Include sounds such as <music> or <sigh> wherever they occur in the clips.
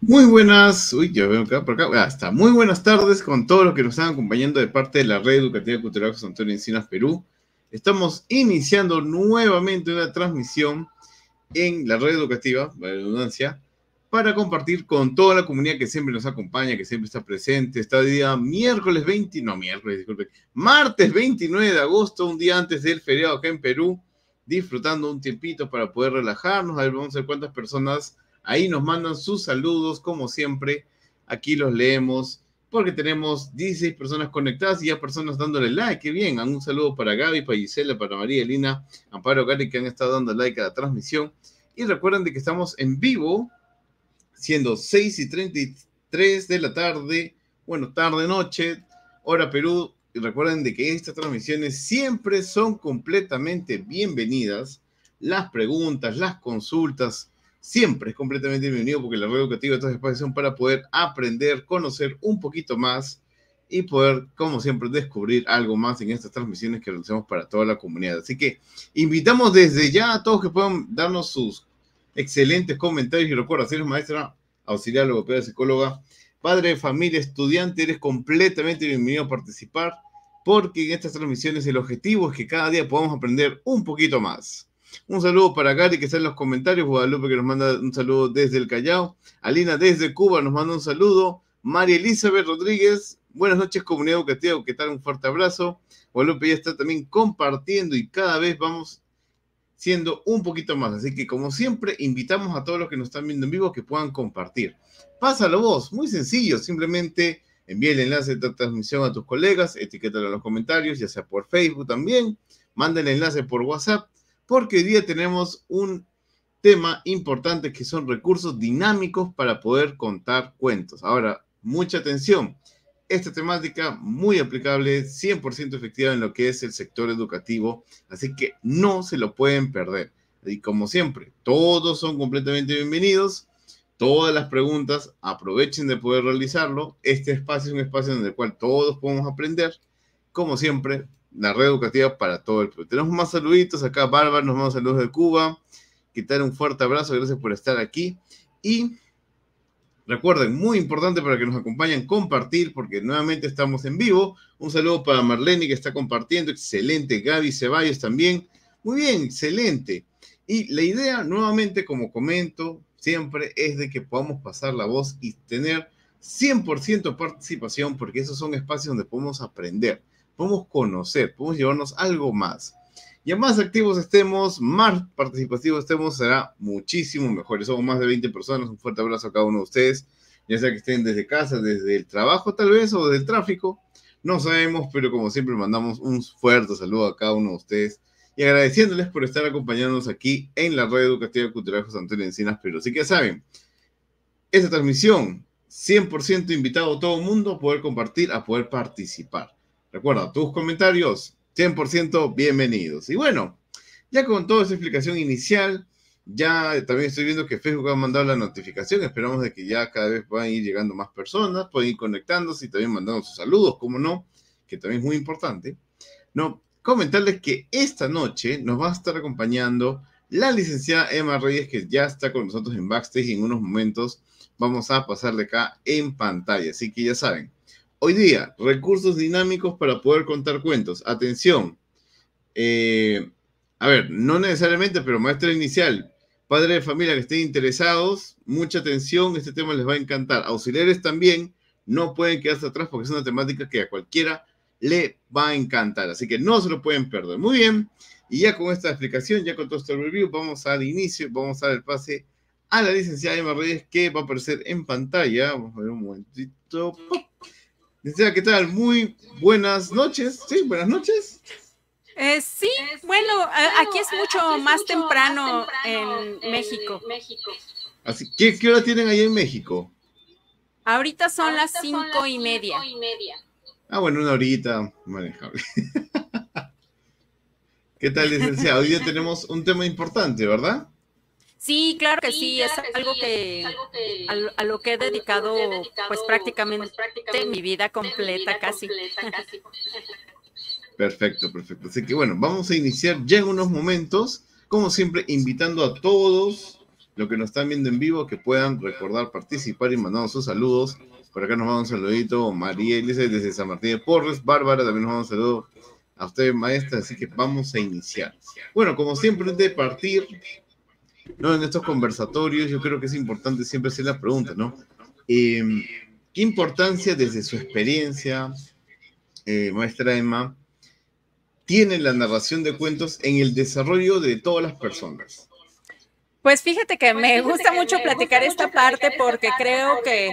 Muy buenas, uy, ya veo acá por acá, ah, Muy buenas tardes con todos los que nos están acompañando de parte de la Red Educativa Cultural José Antonio Encinas Perú. Estamos iniciando nuevamente una transmisión en la red educativa, la redundancia, para compartir con toda la comunidad que siempre nos acompaña, que siempre está presente. Está día miércoles 20, no miércoles, disculpe, martes 29 de agosto, un día antes del feriado acá en Perú, disfrutando un tiempito para poder relajarnos. A ver, vamos a ver cuántas personas ahí nos mandan sus saludos, como siempre. Aquí los leemos porque tenemos 16 personas conectadas y ya personas dándole like. Qué bien. Un saludo para Gaby, para Gisela, para María Elina, Amparo Gary, que han estado dando like a la transmisión. Y recuerden de que estamos en vivo siendo 6 y 33 de la tarde, bueno, tarde, noche, hora Perú. Y recuerden de que estas transmisiones siempre son completamente bienvenidas. Las preguntas, las consultas, siempre es completamente bienvenido porque la red educativa de estos espacios son para poder aprender, conocer un poquito más y poder, como siempre, descubrir algo más en estas transmisiones que realizamos para toda la comunidad. Así que invitamos desde ya a todos que puedan darnos sus Excelentes comentarios y recuerda, si eres maestra, auxiliar, logopeda, psicóloga, padre de familia, estudiante, eres completamente bienvenido a participar porque en estas transmisiones el objetivo es que cada día podamos aprender un poquito más. Un saludo para Gary que está en los comentarios, Guadalupe que nos manda un saludo desde el Callao, Alina desde Cuba nos manda un saludo, María Elizabeth Rodríguez, buenas noches comunidad educativa, que tal? Un fuerte abrazo. Guadalupe ya está también compartiendo y cada vez vamos siendo un poquito más. Así que como siempre, invitamos a todos los que nos están viendo en vivo que puedan compartir. Pásalo vos, muy sencillo, simplemente envíe el enlace de transmisión a tus colegas, etiquétalo en los comentarios, ya sea por Facebook también, manda el enlace por WhatsApp, porque hoy día tenemos un tema importante que son recursos dinámicos para poder contar cuentos. Ahora, mucha atención esta temática muy aplicable, 100% efectiva en lo que es el sector educativo, así que no se lo pueden perder. Y como siempre, todos son completamente bienvenidos. Todas las preguntas aprovechen de poder realizarlo. Este espacio es un espacio en el cual todos podemos aprender. Como siempre, la red educativa para todo el pueblo. Tenemos más saluditos acá. Bárbara nos manda saludos de Cuba. Quitar un fuerte abrazo. Gracias por estar aquí. Y Recuerden, muy importante para que nos acompañen, compartir, porque nuevamente estamos en vivo. Un saludo para Marlene que está compartiendo, excelente. Gaby Ceballos también. Muy bien, excelente. Y la idea, nuevamente, como comento siempre, es de que podamos pasar la voz y tener 100% participación, porque esos son espacios donde podemos aprender, podemos conocer, podemos llevarnos algo más. Y más activos estemos, más participativos estemos, será muchísimo mejor. Somos más de 20 personas. Un fuerte abrazo a cada uno de ustedes, ya sea que estén desde casa, desde el trabajo tal vez, o del tráfico. No sabemos, pero como siempre mandamos un fuerte saludo a cada uno de ustedes y agradeciéndoles por estar acompañándonos aquí en la Red Educativa Cultural José Antonio Encinas Pero Sí que saben, esta transmisión, 100% invitado a todo el mundo a poder compartir, a poder participar. Recuerda, tus comentarios 100% bienvenidos. Y bueno, ya con toda esa explicación inicial, ya también estoy viendo que Facebook ha mandado la notificación. Esperamos de que ya cada vez puedan ir llegando más personas, pueden ir conectándose y también mandando sus saludos, como no, que también es muy importante. No, comentarles que esta noche nos va a estar acompañando la licenciada Emma Reyes, que ya está con nosotros en backstage y en unos momentos vamos a pasarle acá en pantalla. Así que ya saben, Hoy día, recursos dinámicos para poder contar cuentos. Atención. Eh, a ver, no necesariamente, pero maestra inicial, padre de familia que estén interesados, mucha atención, este tema les va a encantar. Auxiliares también, no pueden quedarse atrás porque es una temática que a cualquiera le va a encantar. Así que no se lo pueden perder. Muy bien. Y ya con esta explicación, ya con todo este review, vamos al inicio, vamos a dar el pase a la licenciada Emma Reyes que va a aparecer en pantalla. Vamos a ver un momentito. ¿qué tal? Muy buenas noches. Sí, buenas noches. Eh, sí, eh, eh, bueno, aquí es mucho más temprano en México. ¿qué, hora tienen ahí en México? Ahorita son las cinco y media. Ah, bueno, una horita manejable. <laughs> ¿Qué tal, licenciado? Hoy día tenemos un tema importante, ¿verdad? Sí, claro que sí, es, algo, que, a, lo que he dedicado, pues, pues, prácticamente, mi vida completa, casi. Perfecto, perfecto. Así que bueno, vamos a iniciar ya en unos momentos, como siempre, invitando a todos los que nos están viendo en vivo que puedan recordar participar y mandarnos sus saludos. Por acá nos va un saludito María Elisa desde San Martín de Porres, Bárbara también nos va un saludo a usted, maestra. Así que vamos a iniciar. Bueno, como siempre, de partir ¿no? En estos conversatorios yo creo que es importante siempre hacer las preguntas, ¿no? Em, ¿Qué importancia desde su experiencia, eh, maestra Emma, tiene la narración de cuentos en el desarrollo de todas las personas? Pues fíjate que pues me gusta mucho platicar esta parte porque creo que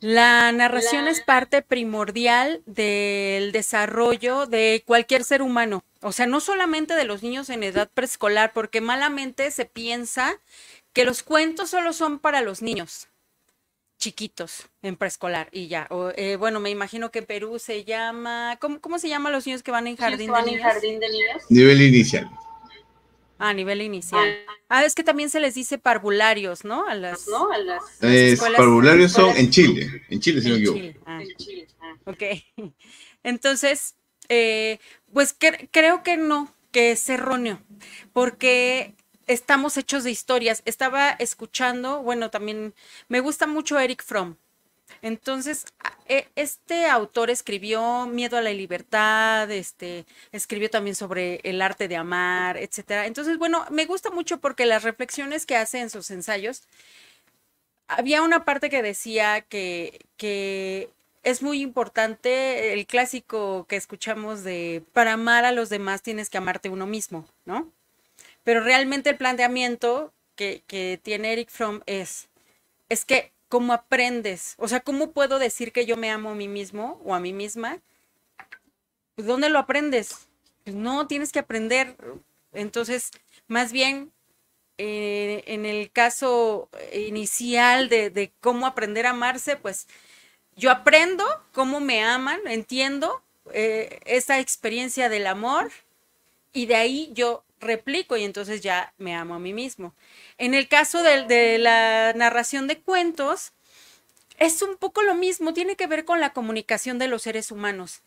la narración es parte primordial del desarrollo de cualquier ser humano, o sea, no solamente de los niños en edad preescolar, porque malamente se piensa que los cuentos solo son para los niños chiquitos en preescolar y ya. Eh, bueno, me imagino que en Perú se llama, ¿cómo, se llama los niños que van en jardín, de jardín de niños? Nivel inicial. A nivel inicial. Ah. ah, es que también se les dice parvularios, ¿no? A las, ¿no? A parvularios son en Chile, en Chile, si Ok. Entonces, pues creo que no, que es erróneo, porque estamos hechos de historias. Estaba escuchando, bueno, también me gusta mucho Eric Fromm. Entonces, e, este autor escribió Miedo a la libertad, este, escribió también sobre el arte de amar, etcétera. Entonces, bueno, me gusta mucho porque las reflexiones que hace en sus ensayos, había una parte que decía que, es muy importante el clásico que escuchamos de para amar a los demás tienes que amarte uno mismo, ¿no? Pero realmente el planteamiento que, que tiene Eric Fromm es, es que cómo aprendes. O sea, ¿cómo puedo decir que yo me amo a mí mismo o a mí misma? Pues, ¿dónde lo aprendes? Pues, no, tienes que aprender. Entonces, más bien, eh, en el caso inicial de, cómo aprender a amarse, pues yo aprendo cómo me aman, entiendo eh, esa experiencia del amor y de ahí yo replico y entonces ya me amo a mí mismo. En el caso de, la narración de cuentos, es un poco lo mismo, tiene que ver con la comunicación de los seres humanos.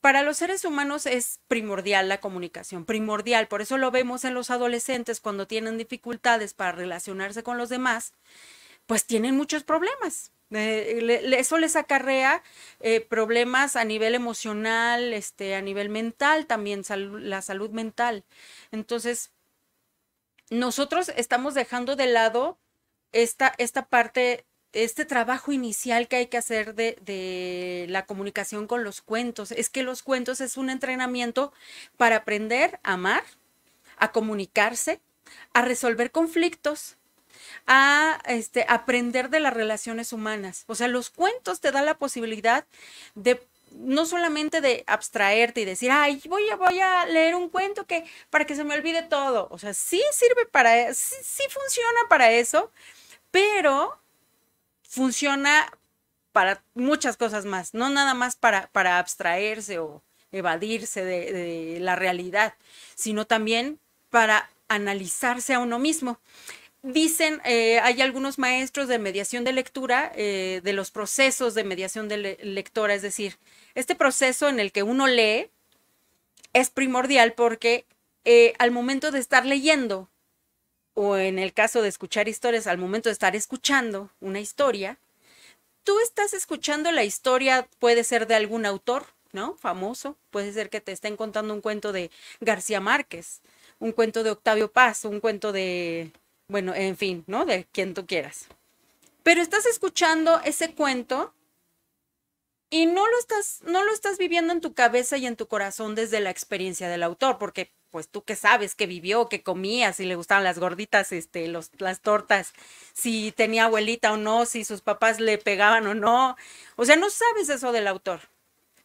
Para los seres humanos es primordial la comunicación, primordial, por eso lo vemos en los adolescentes cuando tienen dificultades para relacionarse con los demás, pues tienen muchos problemas, eh, eso les acarrea eh, problemas a nivel emocional, este, a nivel mental también, la salud mental. Entonces, nosotros estamos dejando de lado esta, esta parte, este trabajo inicial que hay que hacer de, de la comunicación con los cuentos. Es que los cuentos es un entrenamiento para aprender a amar, a comunicarse, a resolver conflictos a este, aprender de las relaciones humanas. O sea, los cuentos te dan la posibilidad de no solamente de abstraerte y decir, ay, voy a, voy a leer un cuento que, para que se me olvide todo. O sea, sí sirve para, eso sí funciona para eso, pero funciona para muchas cosas más, no nada más para, para abstraerse o evadirse de la realidad, sino también para analizarse a uno mismo. Dicen, eh, hay algunos maestros de mediación de lectura, eh, de los procesos de mediación de lectura, lectora, es decir, este proceso en el que uno lee es primordial porque eh, al momento de estar leyendo, o en el caso de escuchar historias, al momento de estar escuchando una historia, tú estás escuchando la historia, puede ser de algún autor, ¿no? Famoso, puede ser que te estén contando un cuento de García Márquez, un cuento de Octavio Paz, un cuento de bueno, en fin, ¿no? De quien tú quieras. Pero estás escuchando ese cuento y no lo estás, no lo estás viviendo en tu cabeza y en tu corazón desde la experiencia del autor, porque pues tú qué sabes que vivió, que comía, si le gustaban las gorditas, este, los, las tortas, si tenía abuelita o no, si sus papás le pegaban o no. O sea, no sabes eso del autor.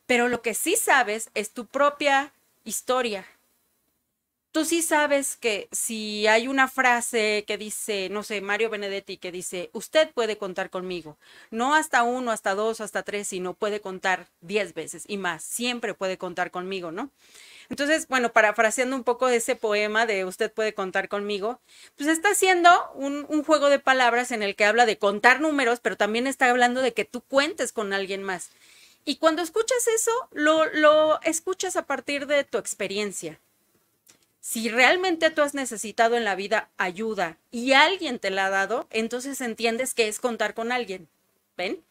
Pero lo que sí sabes es tu propia historia, tú sí sabes que si hay una frase que dice, no sé, Mario Benedetti, que dice, usted puede contar conmigo, no hasta uno, hasta dos, hasta tres, sino puede contar diez veces y más, siempre puede contar conmigo, ¿no? Entonces, bueno, parafraseando un poco ese poema de Usted puede contar conmigo, pues está haciendo un, juego de palabras en el que habla de contar números, pero también está hablando de que tú cuentes con alguien más. Y cuando escuchas eso, lo escuchas a partir de tu experiencia. Si realmente tú has necesitado en la vida ayuda y alguien te la ha dado, entonces entiendes que es contar con alguien. ¿Ven?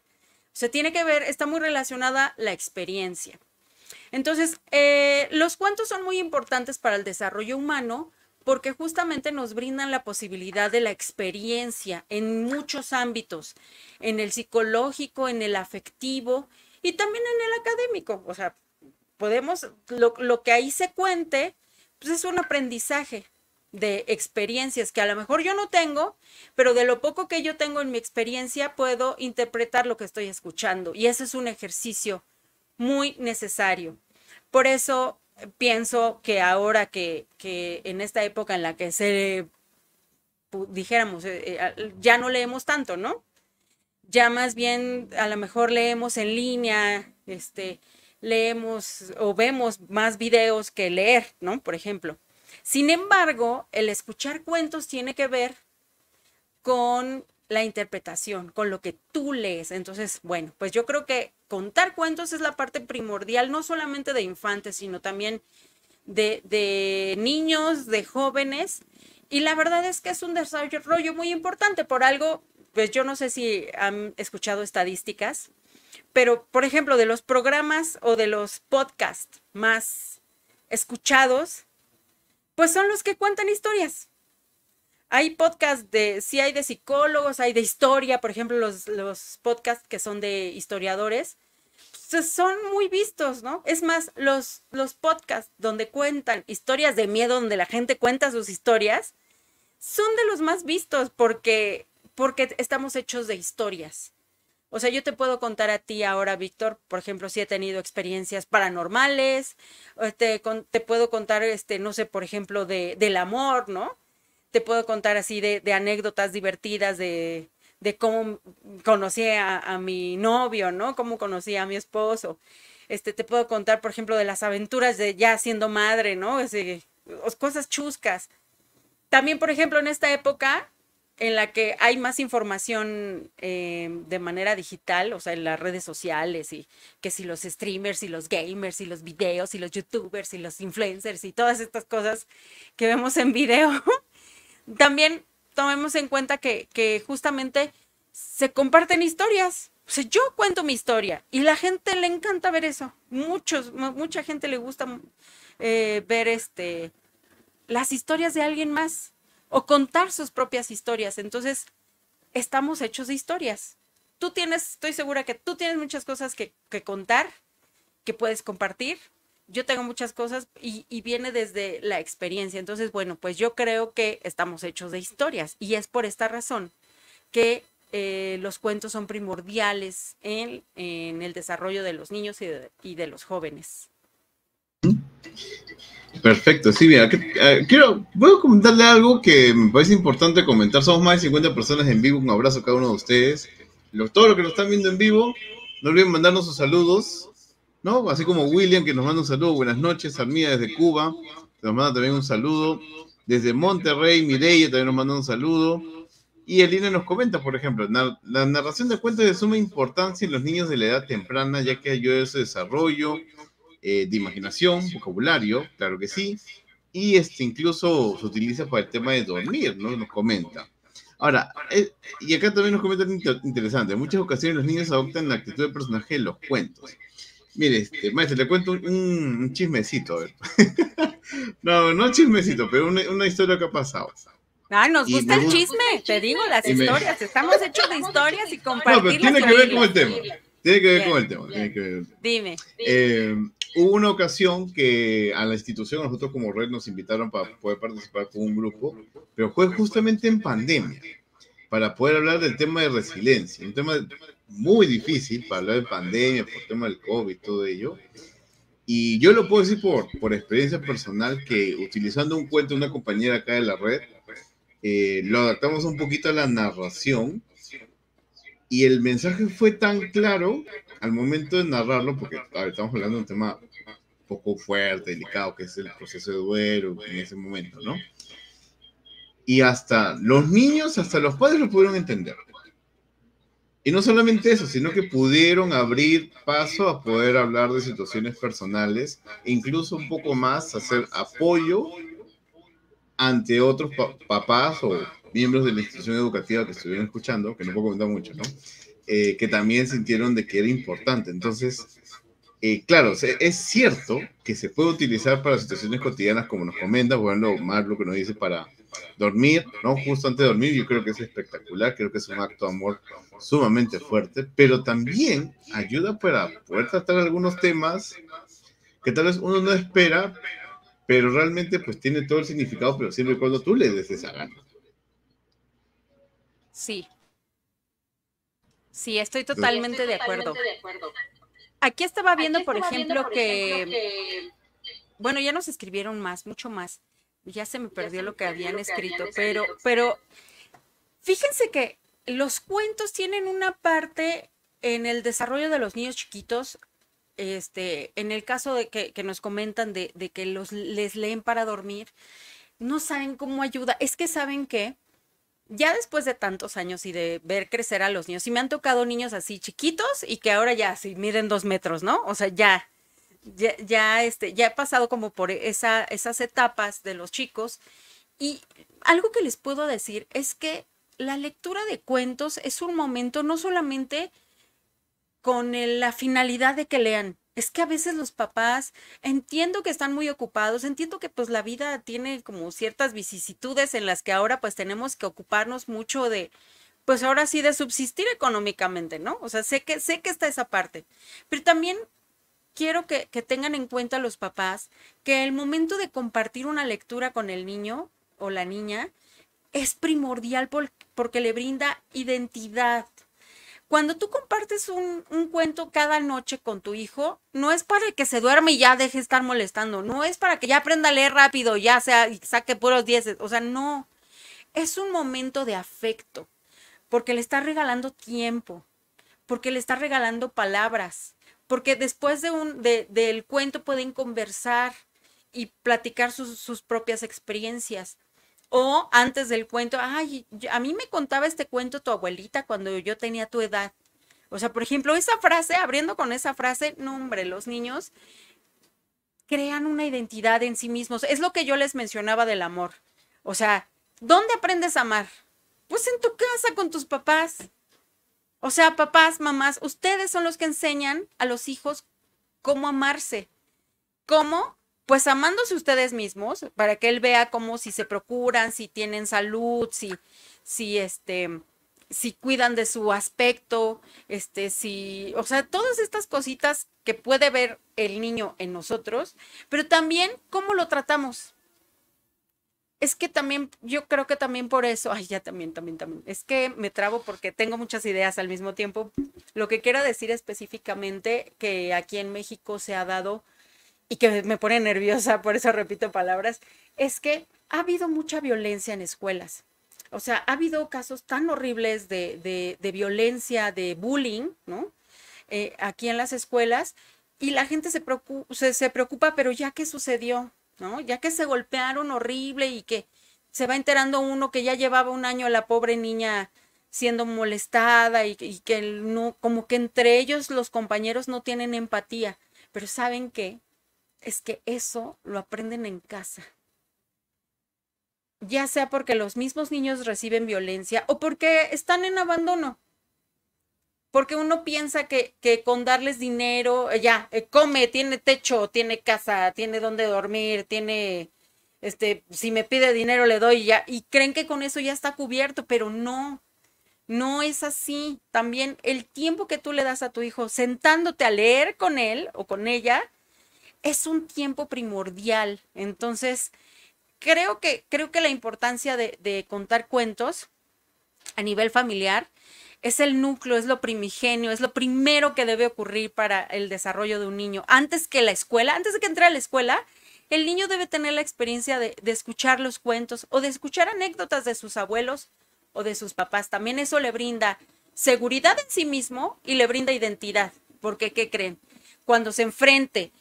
se tiene que ver, está muy relacionada la experiencia. Entonces, eh, los cuentos son muy importantes para el desarrollo humano porque justamente nos brindan la posibilidad de la experiencia en muchos ámbitos, en el psicológico, en el afectivo y también en el académico. O sea, podemos, lo que ahí se cuente, pues es un aprendizaje de experiencias que a lo mejor yo no tengo, pero de lo poco que yo tengo en mi experiencia puedo interpretar lo que estoy escuchando. Y ese es un ejercicio muy necesario. Por eso pienso que ahora que, que en esta época en la que se, dijéramos, eh, eh, ya no leemos tanto, ¿no? Ya más bien a lo mejor leemos en línea, este, leemos o vemos más videos que leer, ¿no? Por ejemplo. Sin embargo, el escuchar cuentos tiene que ver con la interpretación, con lo que tú lees. Entonces, bueno, pues yo creo que contar cuentos es la parte primordial, no solamente de infantes, sino también de, niños, de jóvenes. Y la verdad es que es un desarrollo muy importante. Por algo, pues yo no sé si han escuchado estadísticas, pero, por ejemplo, de los programas o de los podcasts más escuchados, pues son los que cuentan historias. Hay podcasts de, sí hay de psicólogos, hay de historia, por ejemplo, los, los podcasts que son de historiadores, son muy vistos, ¿no? Es más, los, podcasts donde cuentan historias de miedo, donde la gente cuenta sus historias, son de los más vistos porque estamos hechos de historias. O sea, yo te puedo contar a ti ahora, Víctor, por ejemplo, si he tenido experiencias paranormales, eh, te, te puedo contar, este, no sé, por ejemplo, de, del amor, ¿no? Te puedo contar así de, anécdotas divertidas de, de cómo conocí a, mi novio, ¿no? Cómo conocí a mi esposo. Este, te puedo contar, por ejemplo, de las aventuras de ya siendo madre, ¿no? Ese, cosas chuscas. También, por ejemplo, en esta época en la que hay más información eh, de manera digital, o sea, en las redes sociales, y que si los streamers y los gamers y los videos y los youtubers y los influencers y todas estas cosas que vemos en video, <laughs> también tomemos en cuenta que, justamente se comparten historias. O sea, yo cuento mi historia y la gente le encanta ver eso. Muchos, mucha gente le gusta eh, ver este las historias de alguien más o contar sus propias historias. Entonces, estamos hechos de historias. Tú tienes, estoy segura que tú tienes muchas cosas que, contar, que puedes compartir. Yo tengo muchas cosas y, viene desde la experiencia. Entonces, bueno, pues yo creo que estamos hechos de historias y es por esta razón que eh, los cuentos son primordiales en, el desarrollo de los niños y de los jóvenes. Perfecto, sí, mira, eh, quiero, voy a comentarle algo que me parece importante comentar. Somos más de 50 personas en vivo, un abrazo a cada uno de ustedes. Los, todos los que nos están viendo en vivo, no olviden mandarnos sus saludos, ¿no? Así como William, que nos manda un saludo, buenas noches, Armida desde Cuba, nos manda también un saludo. Desde Monterrey, Mireya también nos manda un saludo. Y Elena nos comenta, por ejemplo, la narración de cuentos es de suma importancia en los niños de la edad temprana, ya que ayuda a su desarrollo, eh, de imaginación, vocabulario, claro que sí, y este incluso se utiliza para el tema de dormir, ¿no? Nos comenta. Ahora, eh, y acá también nos comenta algo interesante, en muchas ocasiones los niños adoptan la actitud de personaje en los cuentos. Mire, este, maestro, le cuento un, chismecito. A ver. <laughs> no, no chismecito, pero una, una historia que ha pasado. Ah, nos gusta el chisme, te digo, las historias. Estamos hechos de historias y compartir No, pero tiene que ver con el tema. Tiene que ver con el tema. Tiene que Dime. Eh, hubo una ocasión que a la institución, nosotros como red, nos invitaron para poder participar con un grupo, pero fue justamente en pandemia, para poder hablar del tema de resiliencia, un tema muy difícil para hablar de pandemia, por el tema del COVID, todo ello. Y yo lo puedo decir por, por experiencia personal que utilizando un cuento de una compañera acá de la red, eh, lo adaptamos un poquito a la narración y el mensaje fue tan claro al momento de narrarlo, porque estamos hablando de un tema poco fuerte, delicado, que es el proceso de duelo en ese momento, ¿no? Y hasta los niños, hasta los padres lo pudieron entender. Y no solamente eso, sino que pudieron abrir paso a poder hablar de situaciones personales, e incluso un poco más hacer apoyo ante otros papás o miembros de la institución educativa que estuvieron escuchando, que no puedo comentar mucho, ¿no? Eh, que también sintieron de que era importante. Entonces, eh, claro, es cierto que se puede utilizar para situaciones cotidianas, como nos comenta, bueno, más lo que nos dice para dormir, ¿no? Justo antes de dormir, yo creo que es espectacular, creo que es un acto de amor sumamente fuerte, pero también ayuda para poder tratar algunos temas que tal vez uno no espera, pero realmente pues tiene todo el significado, pero siempre cuando tú le des esa Sí. Sí, estoy totalmente, de, acuerdo. totalmente de acuerdo. Aquí estaba viendo, por, ejemplo, que... Bueno, ya nos escribieron más, mucho más. Ya se me perdió lo que, habían, escrito, pero, pero fíjense que los cuentos tienen una parte en el desarrollo de los niños chiquitos, este, en el caso de que, que nos comentan de, de, que los les leen para dormir, no saben cómo ayuda. Es que saben que ya después de tantos años y de ver crecer a los niños, y me han tocado niños así chiquitos y que ahora ya sí miden dos metros, ¿no? O sea, ya, ya, este, ya he pasado como por esas etapas de los chicos. Y algo que les puedo decir es que la lectura de cuentos es un momento no solamente con la finalidad de que lean, es que a veces los papás entiendo que están muy ocupados, entiendo que pues la vida tiene como ciertas vicisitudes en las que ahora pues tenemos que ocuparnos mucho de pues ahora sí de subsistir económicamente, ¿no? O sea, sé que sé que está esa parte, pero también quiero que, tengan en cuenta los papás que el momento de compartir una lectura con el niño o la niña es primordial porque le brinda identidad cuando tú compartes un, cuento cada noche con tu hijo, no es para que se duerme y ya deje de estar molestando, no es para que ya aprenda a leer rápido, ya sea y saque puros dieces, o sea, no. Es un momento de afecto, porque le está regalando tiempo, porque le está regalando palabras, porque después de un, de, del cuento pueden conversar y platicar sus, sus propias experiencias. O antes del cuento, ay, a mí me contaba este cuento tu abuelita cuando yo tenía tu edad. O sea, por ejemplo, esa frase, abriendo con esa frase, no hombre, los niños crean una identidad en sí mismos. Es lo que yo les mencionaba del amor. O sea, ¿dónde aprendes a amar? Pues en tu casa con tus papás. O sea, papás, mamás, ustedes son los que enseñan a los hijos cómo amarse, cómo pues amándose ustedes mismos para que él vea cómo si se procuran, si tienen salud, si, si este, si cuidan de su aspecto, este, si, o sea, todas estas cositas que puede ver el niño en nosotros, pero también cómo lo tratamos. Es que también, yo creo que también por eso, ay, ya también, también, también, es que me trabo porque tengo muchas ideas al mismo tiempo. Lo que quiero decir específicamente que aquí en México se ha dado y que me pone nerviosa, por eso repito palabras, es que ha habido mucha violencia en escuelas. O sea, ha habido casos tan horribles de, violencia, de bullying, ¿no? Eh, aquí en las escuelas, y la gente se preocupa, se, preocupa, pero ya que sucedió, ¿no? Ya que se golpearon horrible y que se va enterando uno que ya llevaba un año la pobre niña siendo molestada y, que no, como que entre ellos los compañeros no tienen empatía, pero saben qué? es que eso lo aprenden en casa. Ya sea porque los mismos niños reciben violencia o porque están en abandono. Porque uno piensa que, con darles dinero, eh, ya, eh, come, tiene techo, tiene casa, tiene donde dormir, tiene, este, si me pide dinero le doy ya. Y creen que con eso ya está cubierto, pero no, no es así. También el tiempo que tú le das a tu hijo sentándote a leer con él o con ella es un tiempo primordial. Entonces, creo que, creo que la importancia de, contar cuentos a nivel familiar es el núcleo, es lo primigenio, es lo primero que debe ocurrir para el desarrollo de un niño. Antes que la escuela, antes de que entre a la escuela, el niño debe tener la experiencia de, de, escuchar los cuentos o de escuchar anécdotas de sus abuelos o de sus papás. También eso le brinda seguridad en sí mismo y le brinda identidad. Porque, ¿qué creen? Cuando se enfrente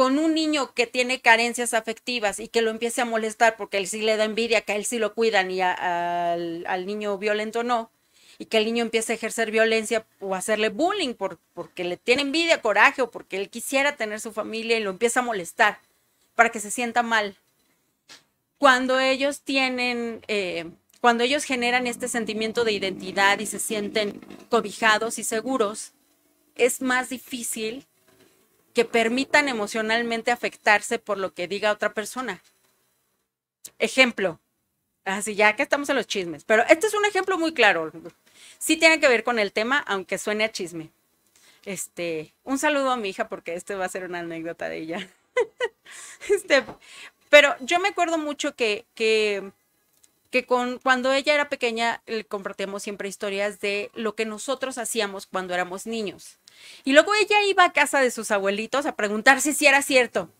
con un niño que tiene carencias afectivas y que lo empiece a molestar porque él sí le da envidia, que a él sí lo cuidan y al, niño violento no, y que el niño empiece a ejercer violencia o hacerle bullying porque le tiene envidia, coraje o porque él quisiera tener su familia y lo empieza a molestar para que se sienta mal. Cuando ellos tienen, eh, cuando ellos generan este sentimiento de identidad y se sienten cobijados y seguros, es más difícil que permitan emocionalmente afectarse por lo que diga otra persona. Ejemplo, así ya que estamos en los chismes, pero este es un ejemplo muy claro. Sí tiene que ver con el tema, aunque suene a chisme. Este, un saludo a mi hija porque este va a ser una anécdota de ella. <laughs> Este, pero yo me acuerdo mucho que, que que con, cuando ella era pequeña le compartíamos siempre historias de lo que nosotros hacíamos cuando éramos niños. Y luego ella iba a casa de sus abuelitos a preguntarse si era cierto.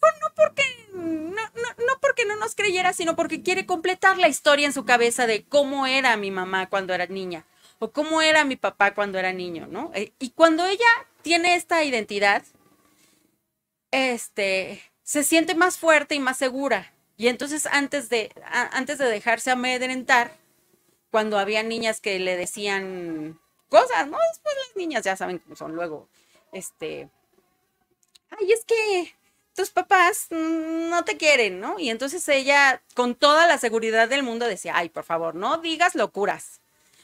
Pues no porque no, porque no nos creyera, sino porque quiere completar la historia en su cabeza de cómo era mi mamá cuando era niña o cómo era mi papá cuando era niño, ¿no? Eh, y cuando ella tiene esta identidad, este, se siente más fuerte y más segura. Y entonces antes de, antes de dejarse amedrentar, cuando había niñas que le decían cosas, ¿no? Después las niñas ya saben cómo son luego, este, ay, es que tus papás no te quieren, ¿no? Y entonces ella, con toda la seguridad del mundo, decía, ay, por favor, no digas locuras.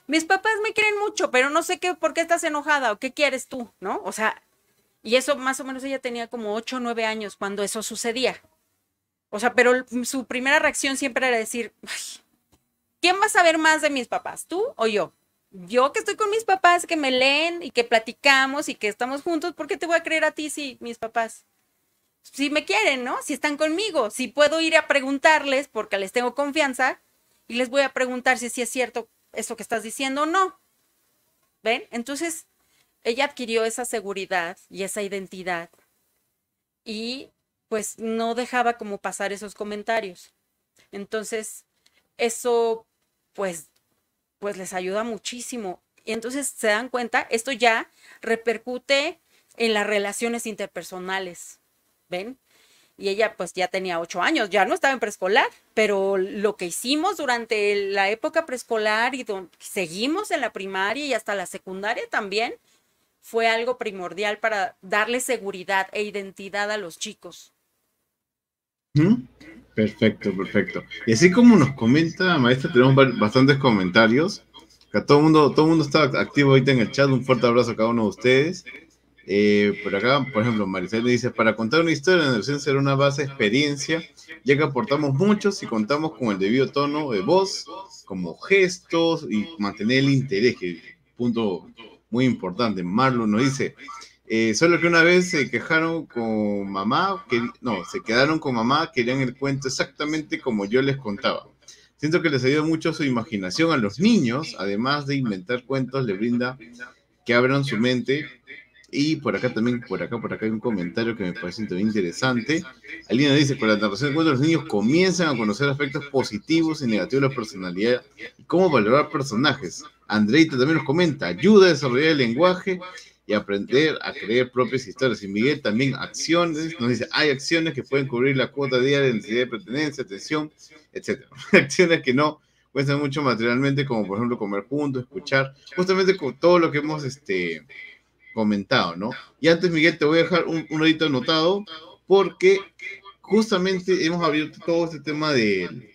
Mis papás me quieren mucho, pero no sé qué, por qué estás enojada o qué quieres tú, ¿no? O sea, y eso más o menos ella tenía como 8 o 9 años cuando eso sucedía. O sea, pero mm, su primera reacción siempre era decir, ¿quién va a saber más de mis papás? ¿Tú o yo? Yo que estoy con mis papás, que me leen y que platicamos y que estamos juntos, ¿por qué te voy a creer a ti si mis papás? Si me quieren, ¿no? Si están conmigo, si puedo ir a preguntarles porque les tengo confianza y les voy a preguntar si, si es cierto eso que estás diciendo o no. ¿Ven? Entonces, ella adquirió esa seguridad y esa identidad y pues no dejaba como pasar esos comentarios. Entonces, eso pues, pues les ayuda muchísimo. Y entonces se dan cuenta, esto ya repercute en las relaciones interpersonales, ¿ven? Y ella pues ya tenía ocho años, ya no estaba en preescolar, pero lo que hicimos durante la época preescolar y donde seguimos en la primaria y hasta la secundaria también, fue algo primordial para darle seguridad e identidad a los chicos. ¿Mm? Perfecto, perfecto. Y así como nos comenta maestra, tenemos bastantes comentarios. Que todo el mundo, todo mundo está activo ahorita en el chat. Un fuerte abrazo a cada uno de ustedes. Eh, por acá, por ejemplo, Maricel le dice, para contar una historia, la ser será una base de experiencia, ya que aportamos mucho si contamos con el debido tono de voz, como gestos y mantener el interés, que punto muy importante. Marlon nos dice, eh, solo que una vez se quejaron con mamá, que, no, se quedaron con mamá, querían el cuento exactamente como yo les contaba. Siento que les ayuda mucho su imaginación a los niños, además de inventar cuentos, le brinda que abran su mente. Y por acá también, por acá, por acá hay un comentario que me parece interesante. Alina dice, con la narración de cuentos los niños comienzan a conocer aspectos positivos y negativos de la personalidad y cómo valorar personajes. Andreita también nos comenta, ayuda a desarrollar el lenguaje y aprender a crear propias historias. Y Miguel también acciones, nos dice, hay acciones que pueden cubrir la cuota diaria de necesidad de pertenencia, atención, etc. <laughs> acciones que no cuestan mucho materialmente, como por ejemplo comer juntos, escuchar, justamente con todo lo que hemos este, comentado, ¿no? Y antes, Miguel, te voy a dejar un, un ratito anotado porque justamente hemos abierto todo este tema de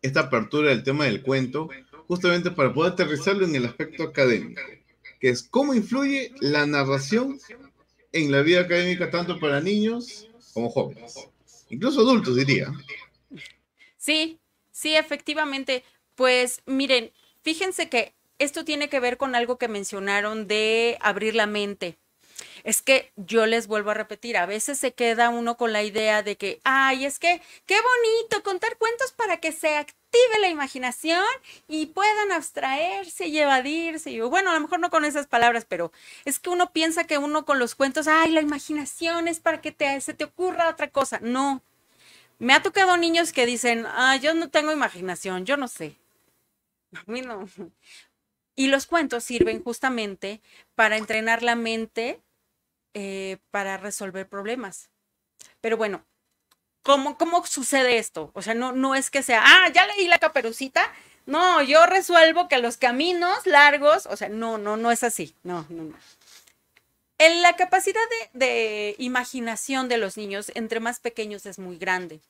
esta apertura del tema del cuento, justamente para poder aterrizarlo en el aspecto académico que es cómo influye la narración en la vida académica tanto para niños como jóvenes, incluso adultos diría. Sí, sí, efectivamente. Pues miren, fíjense que esto tiene que ver con algo que mencionaron de abrir la mente. Es que yo les vuelvo a repetir, a veces se queda uno con la idea de que, ay, es que qué bonito contar cuentos para que sea la imaginación y puedan abstraerse y evadirse. bueno, a lo mejor no con esas palabras, pero es que uno piensa que uno con los cuentos, ay, la imaginación es para que te, se te ocurra otra cosa. No. Me ha tocado niños que dicen, ay, yo no tengo imaginación, yo no sé. A mí no. Y los cuentos sirven justamente para entrenar la mente eh, para resolver problemas. Pero bueno, ¿Cómo, ¿Cómo sucede esto? O sea, no, no es que sea, ah, ya leí la caperucita, no, yo resuelvo que los caminos largos, o sea, no, no, no es así, no, no, no. En la capacidad de, imaginación de los niños entre más pequeños es muy grande.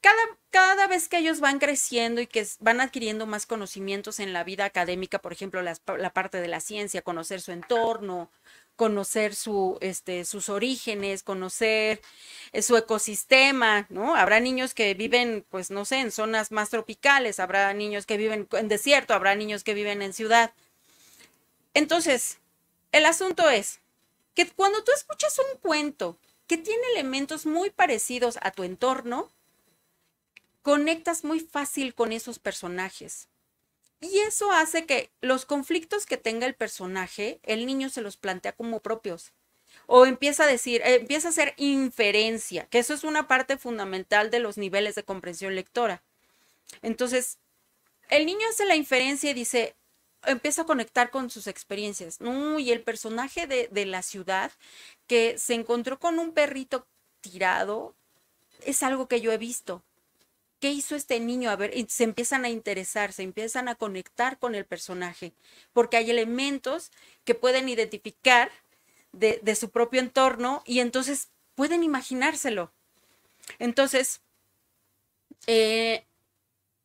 Cada, cada, vez que ellos van creciendo y que van adquiriendo más conocimientos en la vida académica, por ejemplo, la, la parte de la ciencia, conocer su entorno, conocer su, este, sus orígenes, conocer eh, su ecosistema, ¿no? Habrá niños que viven, pues no sé, en zonas más tropicales, habrá niños que viven en desierto, habrá niños que viven en ciudad. Entonces, el asunto es que cuando tú escuchas un cuento que tiene elementos muy parecidos a tu entorno, conectas muy fácil con esos personajes. Y eso hace que los conflictos que tenga el personaje, el niño se los plantea como propios. O empieza a decir, eh, empieza a hacer inferencia, que eso es una parte fundamental de los niveles de comprensión lectora. Entonces, el niño hace la inferencia y dice, empieza a conectar con sus experiencias. y el personaje de, de la ciudad que se encontró con un perrito tirado es algo que yo he visto. ¿Qué hizo este niño? A ver, se empiezan a interesar, se empiezan a conectar con el personaje, porque hay elementos que pueden identificar de, su propio entorno y entonces pueden imaginárselo. Entonces, eh,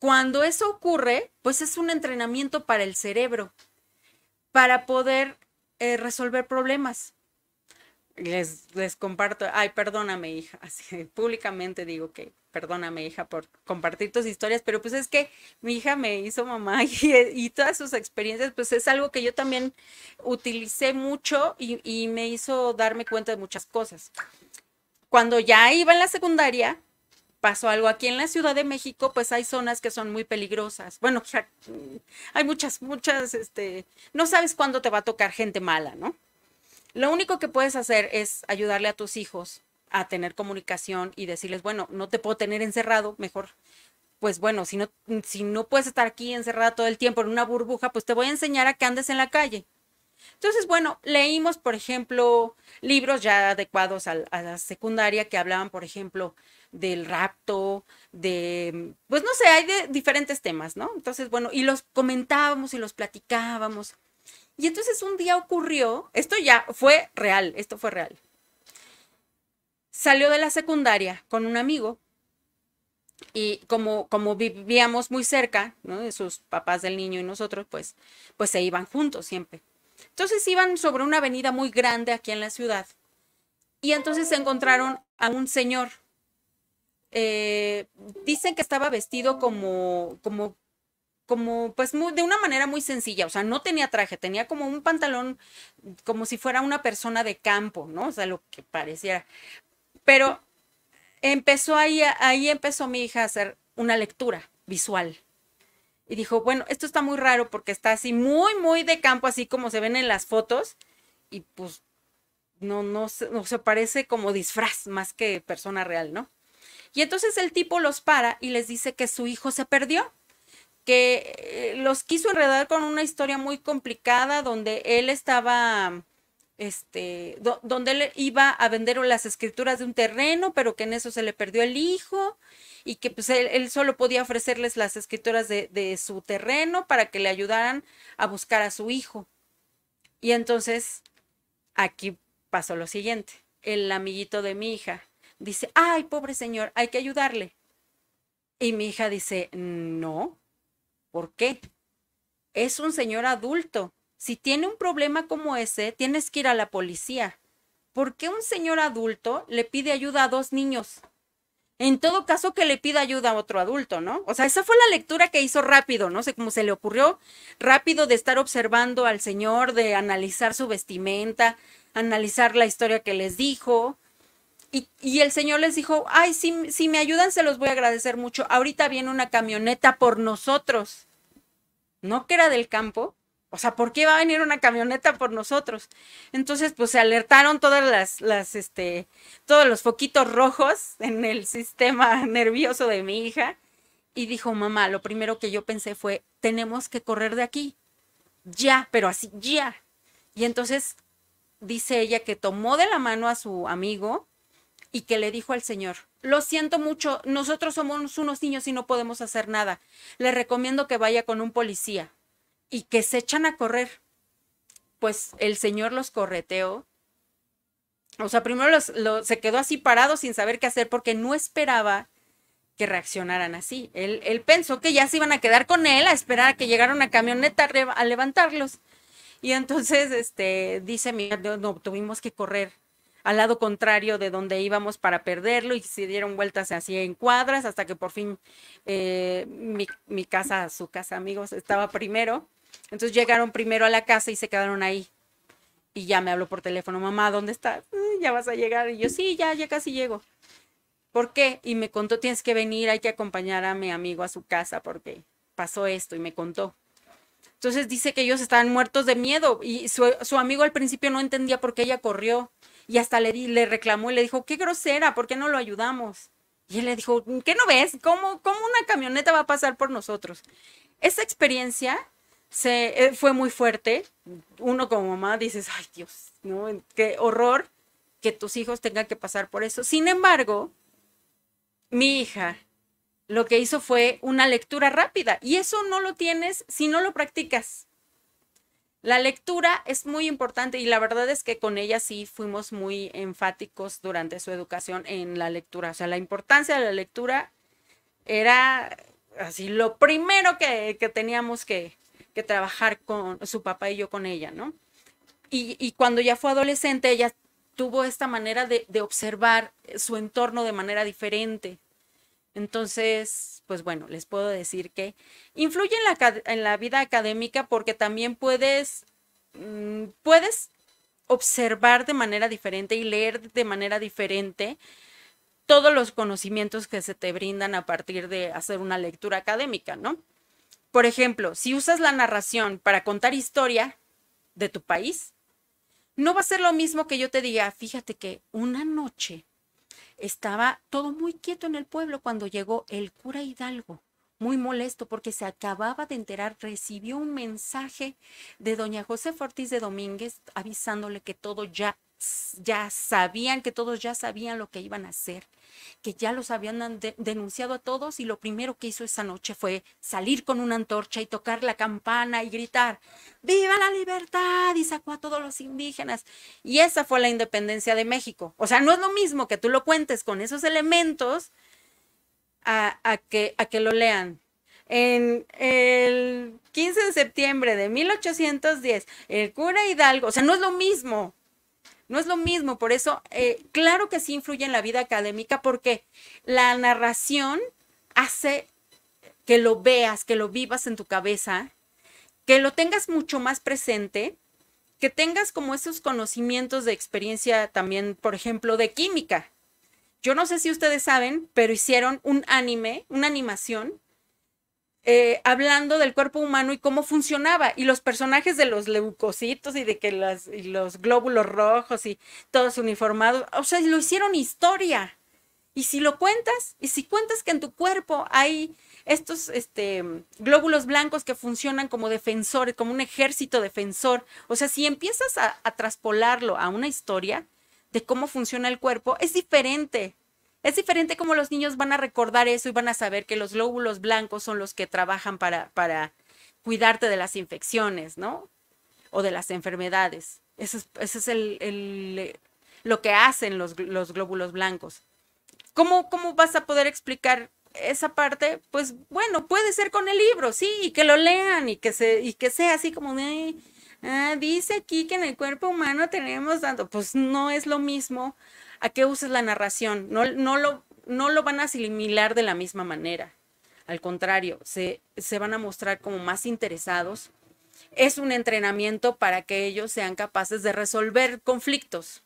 cuando eso ocurre, pues es un entrenamiento para el cerebro, para poder eh, resolver problemas les, les comparto, ay, perdóname hija, <laughs> así públicamente digo que perdóname hija por compartir tus historias, pero pues es que mi hija me hizo mamá <laughs> y, todas sus experiencias, pues es algo que yo también utilicé mucho y, y me hizo darme cuenta de muchas cosas. Cuando ya iba en la secundaria, pasó algo aquí en la Ciudad de México, pues hay zonas que son muy peligrosas. Bueno, <laughs> hay muchas, muchas, este, no sabes cuándo te va a tocar gente mala, ¿no? Lo único que puedes hacer es ayudarle a tus hijos a tener comunicación y decirles, bueno, no te puedo tener encerrado, mejor, pues bueno, si no, si no puedes estar aquí encerrada todo el tiempo en una burbuja, pues te voy a enseñar a que andes en la calle. Entonces, bueno, leímos, por ejemplo, libros ya adecuados a, a, la secundaria que hablaban, por ejemplo, del rapto, de, pues no sé, hay de diferentes temas, ¿no? Entonces, bueno, y los comentábamos y los platicábamos. Y entonces un día ocurrió, esto ya fue real, esto fue real. Salió de la secundaria con un amigo y como, como vivíamos muy cerca, De sus papás del niño y nosotros, pues, pues se iban juntos siempre. Entonces iban sobre una avenida muy grande aquí en la ciudad y entonces se encontraron a un señor. Eh, dicen que estaba vestido como, como como pues de una manera muy sencilla, o sea, no tenía traje, tenía como un pantalón como si fuera una persona de campo, ¿no? O sea, lo que pareciera. Pero empezó ahí, ahí empezó mi hija a hacer una lectura visual. Y dijo, bueno, esto está muy raro porque está así muy, muy de campo, así como se ven en las fotos. Y pues no, no, no se parece como disfraz más que persona real, ¿no? Y entonces el tipo los para y les dice que su hijo se perdió que eh, los quiso enredar con una historia muy complicada donde él estaba, este, donde él iba a vender las escrituras de un terreno, pero que en eso se le perdió el hijo y que pues él, solo podía ofrecerles las escrituras de, su terreno para que le ayudaran a buscar a su hijo. Y entonces aquí pasó lo siguiente, el amiguito de mi hija dice, ay, pobre señor, hay que ayudarle. Y mi hija dice, no, ¿Por qué? Es un señor adulto. Si tiene un problema como ese, tienes que ir a la policía. ¿Por qué un señor adulto le pide ayuda a dos niños? En todo caso, que le pida ayuda a otro adulto, ¿no? O sea, esa fue la lectura que hizo rápido, no sé cómo se le ocurrió rápido de estar observando al señor, de analizar su vestimenta, analizar la historia que les dijo, y, el Señor les dijo, ay, si, me ayudan se los voy a agradecer mucho. Ahorita viene una camioneta por nosotros. ¿No que era del campo? O sea, ¿por qué va a venir una camioneta por nosotros? Entonces, pues se alertaron todas las, las, este, todos los foquitos rojos en el sistema <laughs> nervioso de mi hija. Y dijo, mamá, lo primero que yo pensé fue, tenemos que correr de aquí. Ya, pero así, ya. Y entonces dice ella que tomó de la mano a su amigo y que le dijo al Señor, lo siento mucho, nosotros somos unos niños y no podemos hacer nada. Le recomiendo que vaya con un policía y que se echan a correr. Pues el Señor los correteó. O sea, primero los, se quedó así parado sin saber qué hacer porque no esperaba que reaccionaran así. Él, pensó que ya se iban a quedar con él a esperar a que llegara una camioneta a levantarlos. Y entonces, este, dice, mira, no tuvimos que correr al lado contrario de donde íbamos para perderlo y se dieron vueltas así en cuadras hasta que por fin eh, mi, casa, su casa, amigos, estaba primero. Entonces llegaron primero a la casa y se quedaron ahí. Y ya me habló por teléfono, mamá, ¿dónde estás? Mm, ya vas a llegar. Y yo, sí, ya, ya casi llego. ¿Por qué? Y me contó, tienes que venir, hay que acompañar a mi amigo a su casa porque pasó esto y me contó. Entonces dice que ellos estaban muertos de miedo y su, su amigo al principio no entendía por qué ella corrió y hasta le, reclamó y le dijo, qué grosera, ¿por qué no lo ayudamos? Y él le dijo, ¿qué no ves? ¿Cómo, una camioneta va a pasar por nosotros? Esa experiencia se, eh, fue muy fuerte. Uno como mamá dices, ay Dios, ¿no? Qué horror que tus hijos tengan que pasar por eso. Sin embargo, mi hija lo que hizo fue una lectura rápida y eso no lo tienes si no lo practicas. La lectura es muy importante y la verdad es que con ella sí fuimos muy enfáticos durante su educación en la lectura. O sea, la importancia de la lectura era así lo primero que, teníamos que, trabajar con su papá y yo con ella, ¿no? Y, cuando ya fue adolescente, ella tuvo esta manera de observar su entorno de manera diferente. Entonces, pues bueno, les puedo decir que influye en la, vida académica porque también puedes, mm, puedes observar de manera diferente y leer de manera diferente todos los conocimientos que se te brindan a partir de hacer una lectura académica, ¿no? Por ejemplo, si usas la narración para contar historia de tu país, no va a ser lo mismo que yo te diga, fíjate que una noche estaba todo muy quieto en el pueblo cuando llegó el cura Hidalgo, muy molesto porque se acababa de enterar, recibió un mensaje de doña José Ortiz de Domínguez avisándole que todo ya, ya sabían, que todos ya sabían lo que iban a hacer que ya los habían denunciado a todos y lo primero que hizo esa noche fue salir con una antorcha y tocar la campana y gritar, ¡Viva la libertad! Y sacó a todos los indígenas. Y esa fue la independencia de México. O sea, no es lo mismo que tú lo cuentes con esos elementos a, que, a que lo lean. En el 15 de septiembre de 1810, el cura Hidalgo, o sea, no es lo mismo no es lo mismo, por eso, eh, claro que sí influye en la vida académica porque la narración hace que lo veas, que lo vivas en tu cabeza, que lo tengas mucho más presente, que tengas como esos conocimientos de experiencia también, por ejemplo, de química. Yo no sé si ustedes saben, pero hicieron un anime, una animación eh, hablando del cuerpo humano y cómo funcionaba. Y los personajes de los leucocitos y de que y los glóbulos rojos y todos uniformados, o sea, lo hicieron historia. Y si lo cuentas, y si cuentas que en tu cuerpo hay estos este, glóbulos blancos que funcionan como defensores, como un ejército defensor, o sea, si empiezas a traspolarlo a una historia de cómo funciona el cuerpo, es diferente es diferente como los niños van a recordar eso y van a saber que los glóbulos blancos son los que trabajan para, para cuidarte de las infecciones, ¿no? O de las enfermedades. Eso es, el, eh, lo que hacen los, los glóbulos blancos. ¿Cómo, ¿Cómo vas a poder explicar esa parte? Pues bueno, puede ser con el libro, sí, y que lo lean y que, se, y que sea así como... de... Ah, dice aquí que en el cuerpo humano tenemos tanto. Pues no es lo mismo a qué uses la narración. No, no, lo, no lo van a asimilar de la misma manera. Al contrario, se, se van a mostrar como más interesados. Es un entrenamiento para que ellos sean capaces de resolver conflictos.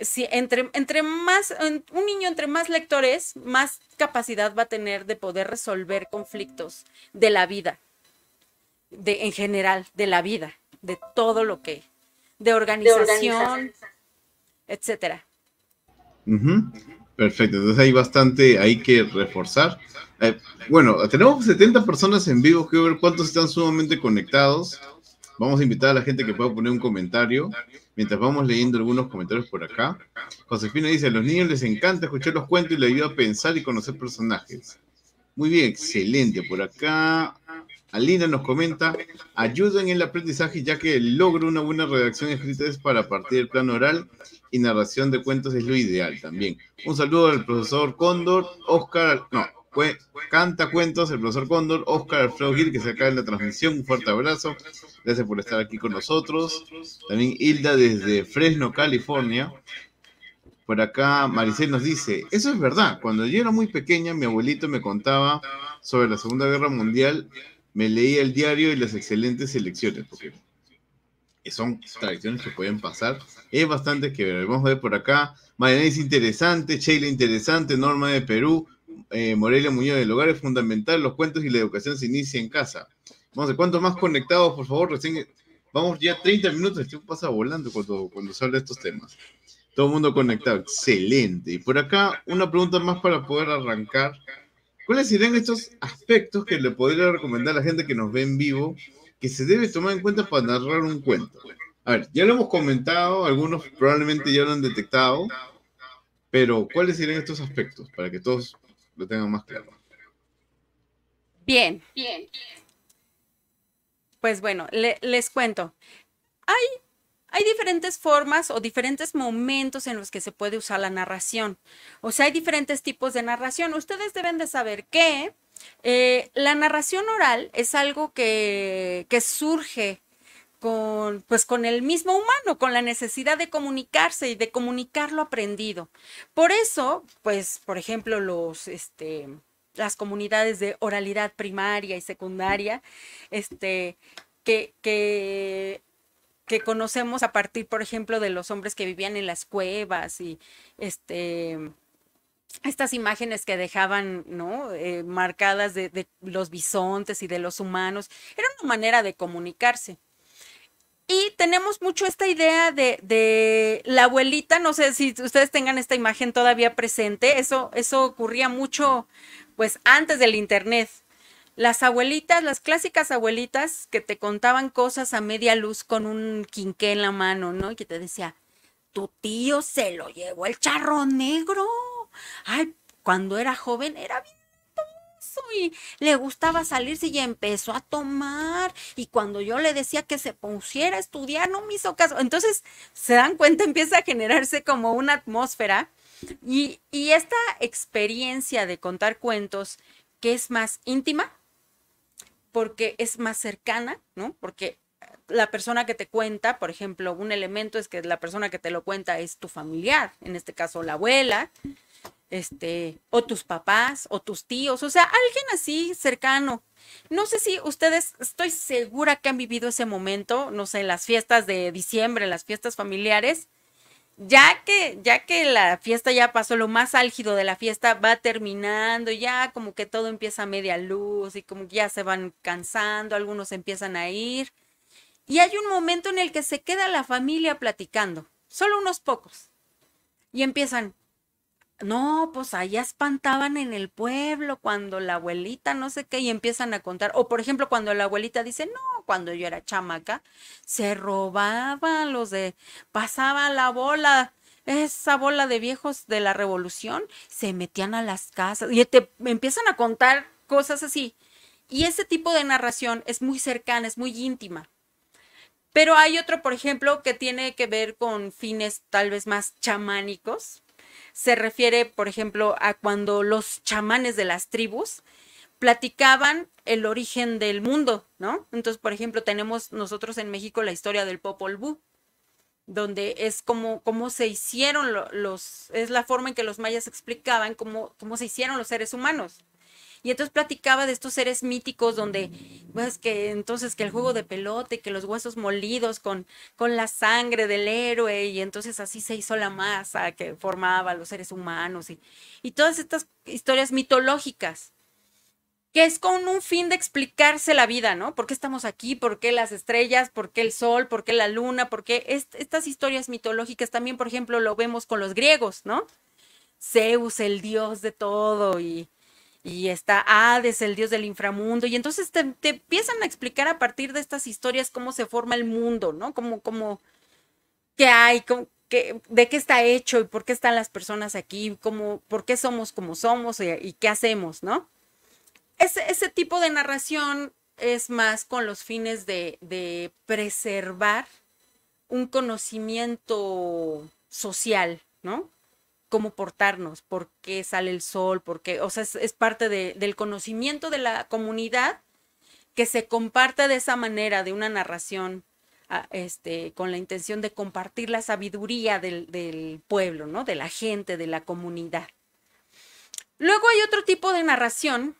Si entre, entre más, un niño entre más lectores, más capacidad va a tener de poder resolver conflictos de la vida, de, en general, de la vida, de todo lo que, De organización etcétera. Perfecto, entonces hay bastante, hay que reforzar. Eh, bueno, tenemos 70 personas en vivo, quiero ver cuántos están sumamente conectados. Vamos a invitar a la gente que pueda poner un comentario mientras vamos leyendo algunos comentarios por acá. Josefina dice, a los niños les encanta escuchar los cuentos y les ayuda a pensar y conocer personajes. Muy bien, excelente. Por acá Alina nos comenta, ayuden en el aprendizaje ya que el logro una buena redacción escrita es para partir del plano oral y narración de cuentos es lo ideal también. Un saludo al profesor Cóndor, Oscar, no, canta cuentos el profesor Cóndor, Oscar Alfredo Gil que se acaba en la transmisión, un fuerte abrazo, gracias por estar aquí con nosotros. También Hilda desde Fresno, California. Por acá Maricel nos dice, eso es verdad, cuando yo era muy pequeña mi abuelito me contaba sobre la Segunda Guerra Mundial me leía el diario y las excelentes elecciones, porque son tradiciones que pueden pasar. Es bastante que ver. Vamos a ver por acá. es interesante, Sheila interesante, Norma de Perú, eh, Morelia Muñoz del Hogar es fundamental. Los cuentos y la educación se inicia en casa. Vamos a ver cuántos más conectados, por favor. Recién vamos ya 30 minutos. estoy pasa volando cuando, cuando se habla de estos temas. Todo el mundo conectado. Excelente. Y por acá, una pregunta más para poder arrancar. ¿Cuáles serían estos aspectos que le podría recomendar a la gente que nos ve en vivo que se debe tomar en cuenta para narrar un cuento? A ver, ya lo hemos comentado, algunos probablemente ya lo han detectado, pero ¿cuáles serían estos aspectos para que todos lo tengan más claro? Bien, bien. Pues bueno, les cuento. Hay hay diferentes formas o diferentes momentos en los que se puede usar la narración. O sea, hay diferentes tipos de narración. Ustedes deben de saber que eh, la narración oral es algo que, surge con, pues, con el mismo humano, con la necesidad de comunicarse y de comunicar lo aprendido. Por eso, pues, por ejemplo, los, este, las comunidades de oralidad primaria y secundaria, este, que que conocemos a partir, por ejemplo, de los hombres que vivían en las cuevas y este estas imágenes que dejaban, ¿no? Eh, marcadas de, de, los bisontes y de los humanos. Era una manera de comunicarse. Y tenemos mucho esta idea de, de, la abuelita, no sé si ustedes tengan esta imagen todavía presente, eso, eso ocurría mucho, pues, antes del Internet, las abuelitas, las clásicas abuelitas que te contaban cosas a media luz con un quinqué en la mano, ¿no? Y que te decía, tu tío se lo llevó el charro negro. Ay, cuando era joven era bien y le gustaba salirse y empezó a tomar y cuando yo le decía que se pusiera a estudiar no me hizo caso. Entonces, se dan cuenta, empieza a generarse como una atmósfera y, y esta experiencia de contar cuentos que es más íntima, porque es más cercana, ¿no? Porque eh, la persona que te cuenta, por ejemplo, un elemento es que la persona que te lo cuenta es tu familiar, en este caso la abuela, este, o tus papás, o tus tíos, o sea, alguien así cercano. No sé si ustedes, estoy segura que han vivido ese momento, no sé, las fiestas de diciembre, las fiestas familiares, ya que, ya que la fiesta ya pasó, lo más álgido de la fiesta va terminando, ya como que todo empieza a media luz y como que ya se van cansando, algunos empiezan a ir. Y hay un momento en el que se queda la familia platicando, solo unos pocos. Y empiezan, no, pues allá espantaban en el pueblo cuando la abuelita no sé qué y empiezan a contar. O por ejemplo, cuando la abuelita dice, no, cuando yo era chamaca, se robaban los de, pasaba la bola, esa bola de viejos de la revolución, se metían a las casas y te empiezan a contar cosas así. Y ese tipo de narración es muy cercana, es muy íntima. Pero hay otro, por ejemplo, que tiene que ver con fines tal vez más chamánicos se refiere, por ejemplo, a cuando los chamanes de las tribus platicaban el origen del mundo, ¿no? Entonces, por ejemplo, tenemos nosotros en México la historia del Popol Vuh, donde es como, se hicieron los, es la forma en que los mayas explicaban cómo, cómo se hicieron los seres humanos. Y entonces platicaba de estos seres míticos donde, pues que entonces que el juego de pelote, que los huesos molidos con, con la sangre del héroe y entonces así se hizo la masa que formaba los seres humanos y, todas estas historias mitológicas que es con un fin de explicarse la vida, ¿no? ¿Por qué estamos aquí? ¿Por qué las estrellas? ¿Por qué el sol? ¿Por qué la luna? ¿Por qué estas historias mitológicas también, por ejemplo, lo vemos con los griegos, ¿no? Zeus, el dios de todo, y, y está Hades, el dios del inframundo, y entonces te, empiezan a explicar a partir de estas historias cómo se forma el mundo, ¿no? Cómo, cómo, qué hay, qué, de qué está hecho y por qué están las personas aquí, cómo, por qué somos como somos eh, y, qué hacemos, ¿no? Ese, ese, tipo de narración es más con los fines de, de preservar un conocimiento social, ¿no? cómo portarnos, por qué sale el sol, porque o sea, es, parte del conocimiento de la comunidad que se comparte de esa manera, de una narración, ah, este, con la intención de compartir la sabiduría del, pueblo, ¿no? De la gente, de la comunidad. Luego hay otro tipo de narración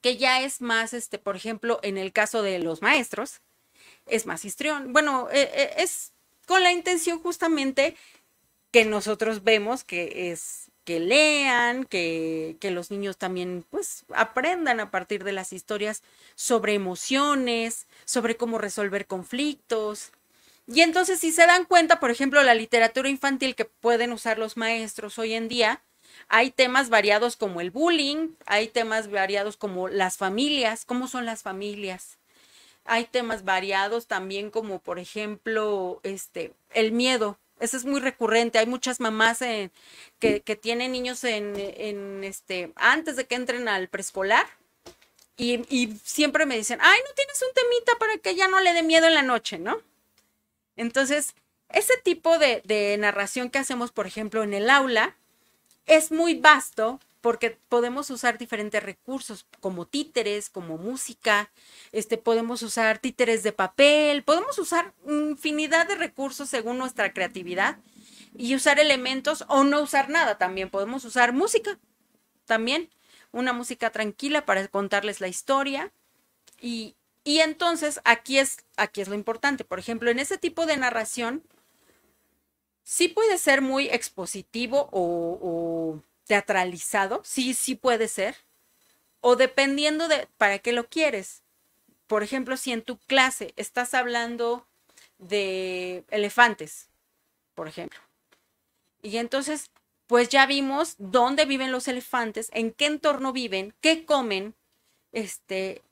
que ya es más, este, por ejemplo, en el caso de los maestros, es más histrión. Bueno, eh, eh, es con la intención justamente que nosotros vemos que es que lean, que, los niños también pues aprendan a partir de las historias sobre emociones, sobre cómo resolver conflictos. Y entonces si se dan cuenta, por ejemplo, la literatura infantil que pueden usar los maestros hoy en día, hay temas variados como el bullying, hay temas variados como las familias, cómo son las familias. Hay temas variados también como por ejemplo, este, el miedo, eso es muy recurrente. Hay muchas mamás eh, que, tienen niños en, en, este, antes de que entren al preescolar. Y, siempre me dicen, ay, no tienes un temita para que ya no le dé miedo en la noche, ¿no? Entonces, ese tipo de, de narración que hacemos, por ejemplo, en el aula, es muy vasto porque podemos usar diferentes recursos como títeres, como música, este, podemos usar títeres de papel, podemos usar infinidad de recursos según nuestra creatividad y usar elementos o no usar nada también, podemos usar música también, una música tranquila para contarles la historia y, entonces aquí es, aquí es lo importante, por ejemplo, en ese tipo de narración sí puede ser muy expositivo o, o teatralizado, sí, sí puede ser, o dependiendo de para qué lo quieres. Por ejemplo, si en tu clase estás hablando de elefantes, por ejemplo, y entonces, pues ya vimos dónde viven los elefantes, en qué entorno viven, qué comen, este,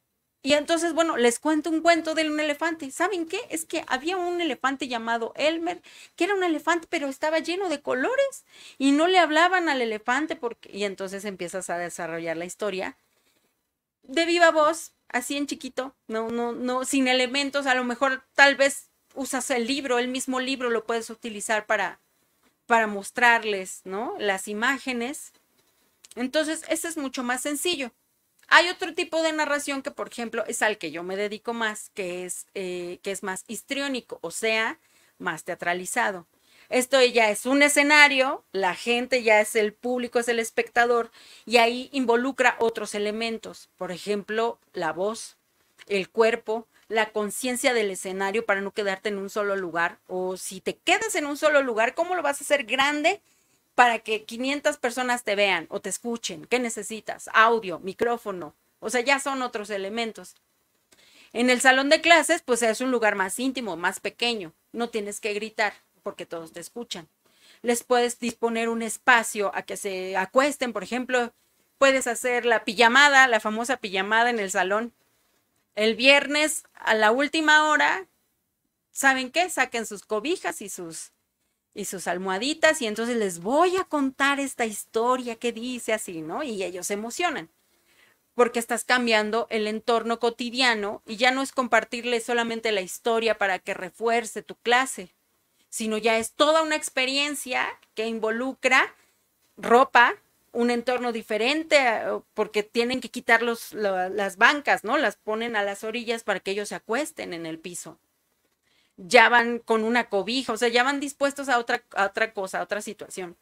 y entonces, bueno, les cuento un cuento de un elefante. ¿Saben qué? Es que había un elefante llamado Elmer, que era un elefante, pero estaba lleno de colores y no le hablaban al elefante porque... Y entonces empiezas a desarrollar la historia de viva voz, así en chiquito, no, no, no, sin elementos. A lo mejor tal vez usas el libro, el mismo libro lo puedes utilizar para, para mostrarles, ¿no? Las imágenes. Entonces, ese es mucho más sencillo. Hay otro tipo de narración que, por ejemplo, es al que yo me dedico más, que es, eh, que es más histriónico, o sea, más teatralizado. Esto ya es un escenario, la gente ya es el público, es el espectador, y ahí involucra otros elementos, por ejemplo, la voz, el cuerpo, la conciencia del escenario para no quedarte en un solo lugar, o si te quedas en un solo lugar, ¿cómo lo vas a hacer grande para que 500 personas te vean o te escuchen. ¿Qué necesitas? Audio, micrófono. O sea, ya son otros elementos. En el salón de clases, pues es un lugar más íntimo, más pequeño. No tienes que gritar porque todos te escuchan. Les puedes disponer un espacio a que se acuesten, por ejemplo. Puedes hacer la pijamada, la famosa pijamada en el salón. El viernes a la última hora, ¿saben qué? Saquen sus cobijas y sus y sus almohaditas y entonces les voy a contar esta historia que dice así, ¿no? Y ellos se emocionan porque estás cambiando el entorno cotidiano y ya no es compartirles solamente la historia para que refuerce tu clase, sino ya es toda una experiencia que involucra ropa, un entorno diferente, eh, porque tienen que quitar las bancas, ¿no? Las ponen a las orillas para que ellos se acuesten en el piso ya van con una cobija, o sea, ya van dispuestos a otra, otra cosa, a otra situación.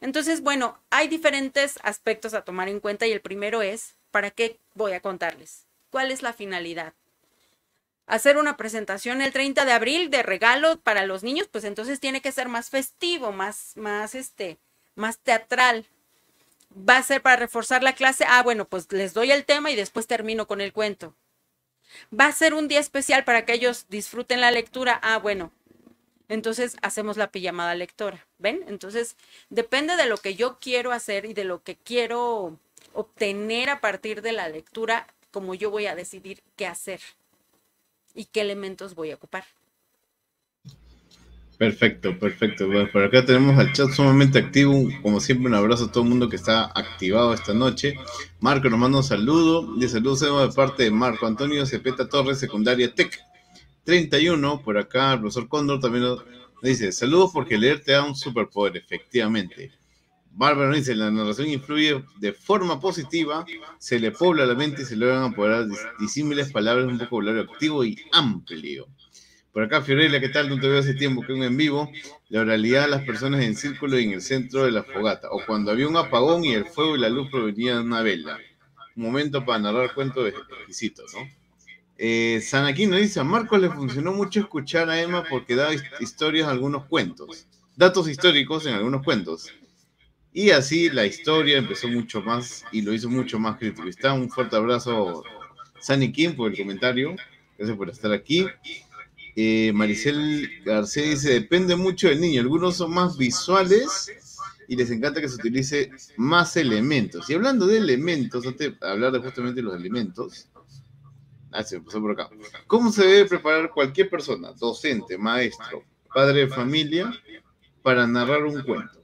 Entonces, bueno, hay diferentes aspectos a tomar en cuenta y el primero es, ¿para qué voy a contarles? ¿Cuál es la finalidad? Hacer una presentación el 30 de abril de regalo para los niños, pues entonces tiene que ser más festivo, más, más, este, más teatral. Va a ser para reforzar la clase. Ah, bueno, pues les doy el tema y después termino con el cuento. Va a ser un día especial para que ellos disfruten la lectura. Ah, bueno. Entonces hacemos la pijamada lectora. ¿Ven? Entonces depende de lo que yo quiero hacer y de lo que quiero obtener a partir de la lectura, como yo voy a decidir qué hacer y qué elementos voy a ocupar. Perfecto, perfecto. por acá tenemos al chat sumamente activo. Como siempre, un abrazo a todo el mundo que está activado esta noche. Marco nos manda un saludo. De saludos de parte de Marco Antonio Cepeta Torres, secundaria TEC 31. Por acá, el profesor Cóndor también nos dice: Saludos porque leer te da un superpoder, efectivamente. Bárbara dice: La narración influye de forma positiva, se le pobla la mente y se le van poder apoderar disímiles palabras, un vocabulario activo y amplio. Por acá, Fiorella, ¿qué tal? No te veo hace tiempo que un en vivo. La oralidad de las personas en círculo y en el centro de la fogata. O cuando había un apagón y el fuego y la luz provenían de una vela. Un momento para narrar cuentos exquisitos, ¿no? Eh, nos dice, a Marcos le funcionó mucho escuchar a Emma porque daba historias algunos cuentos, datos históricos en algunos cuentos. Y así la historia empezó mucho más y lo hizo mucho más crítico. Está un fuerte abrazo, Sani Kim, por el comentario. Gracias por estar aquí. Eh, Maricel García dice, depende mucho del niño. Algunos son más visuales y les encanta que se utilice más elementos. Y hablando de elementos, antes de hablar de justamente los elementos, ah, se me por acá. ¿Cómo se debe preparar cualquier persona, docente, maestro, padre de familia, para narrar un cuento?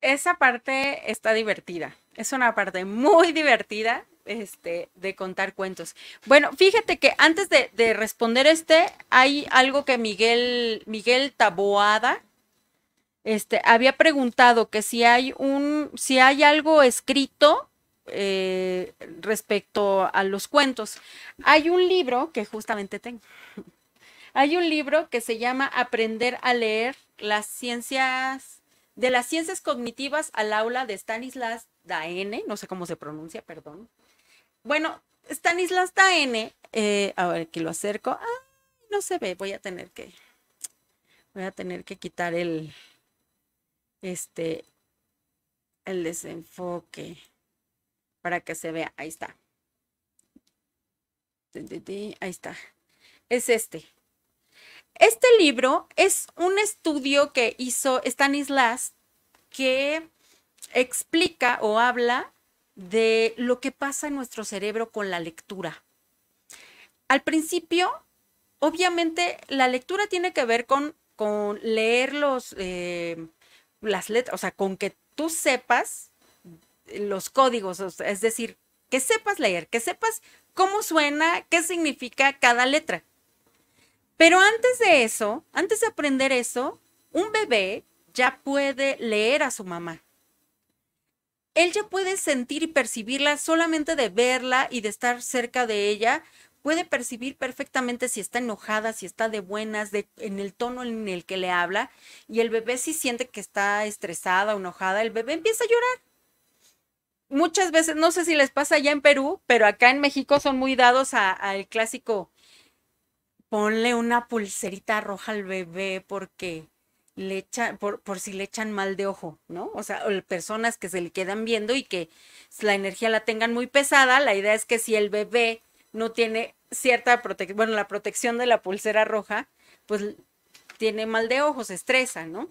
Esa parte está divertida. Es una parte muy <laughs> divertida este, de contar cuentos. Bueno, fíjate que antes de, responder este, hay algo que Miguel, Miguel Taboada este, había preguntado que si hay un, si hay algo escrito eh, respecto a los cuentos. Hay un libro que justamente tengo. <laughs> hay un libro que se llama Aprender a leer las ciencias de las ciencias cognitivas al aula de Stanislas Daene, no sé cómo se pronuncia, perdón. Bueno, Stanislas N. Eh, a ver, que lo acerco. no se ve, voy a tener que. Voy a tener que quitar el. Este. El desenfoque. Para que se vea. Ahí está. Ahí está. Es este. Este libro es un estudio que hizo Stanislas que explica o habla de lo que pasa en nuestro cerebro con la lectura. Al principio, obviamente, la lectura tiene que ver con, leer eh, las letras, o sea, con que tú sepas los códigos, es decir, que sepas leer, que sepas cómo suena, qué significa cada letra. Pero antes de eso, antes de aprender eso, un bebé ya puede leer a su mamá él ya puede sentir y percibirla solamente de verla y de estar cerca de ella. Puede percibir perfectamente si está enojada, si está de buenas, en el tono en el que le habla. Y el bebé si siente que está estresada o enojada, el bebé empieza a llorar. Muchas veces, no sé si les pasa allá en Perú, pero acá en México son muy dados al clásico, ponle una pulserita roja al bebé porque por, por si le echan mal de ojo, ¿no? O sea, personas que se le quedan viendo y que la energía la tengan muy pesada, la idea es que si el bebé no tiene cierta protección, bueno, la protección de la pulsera roja, pues tiene mal de ojo, se estresa, ¿no?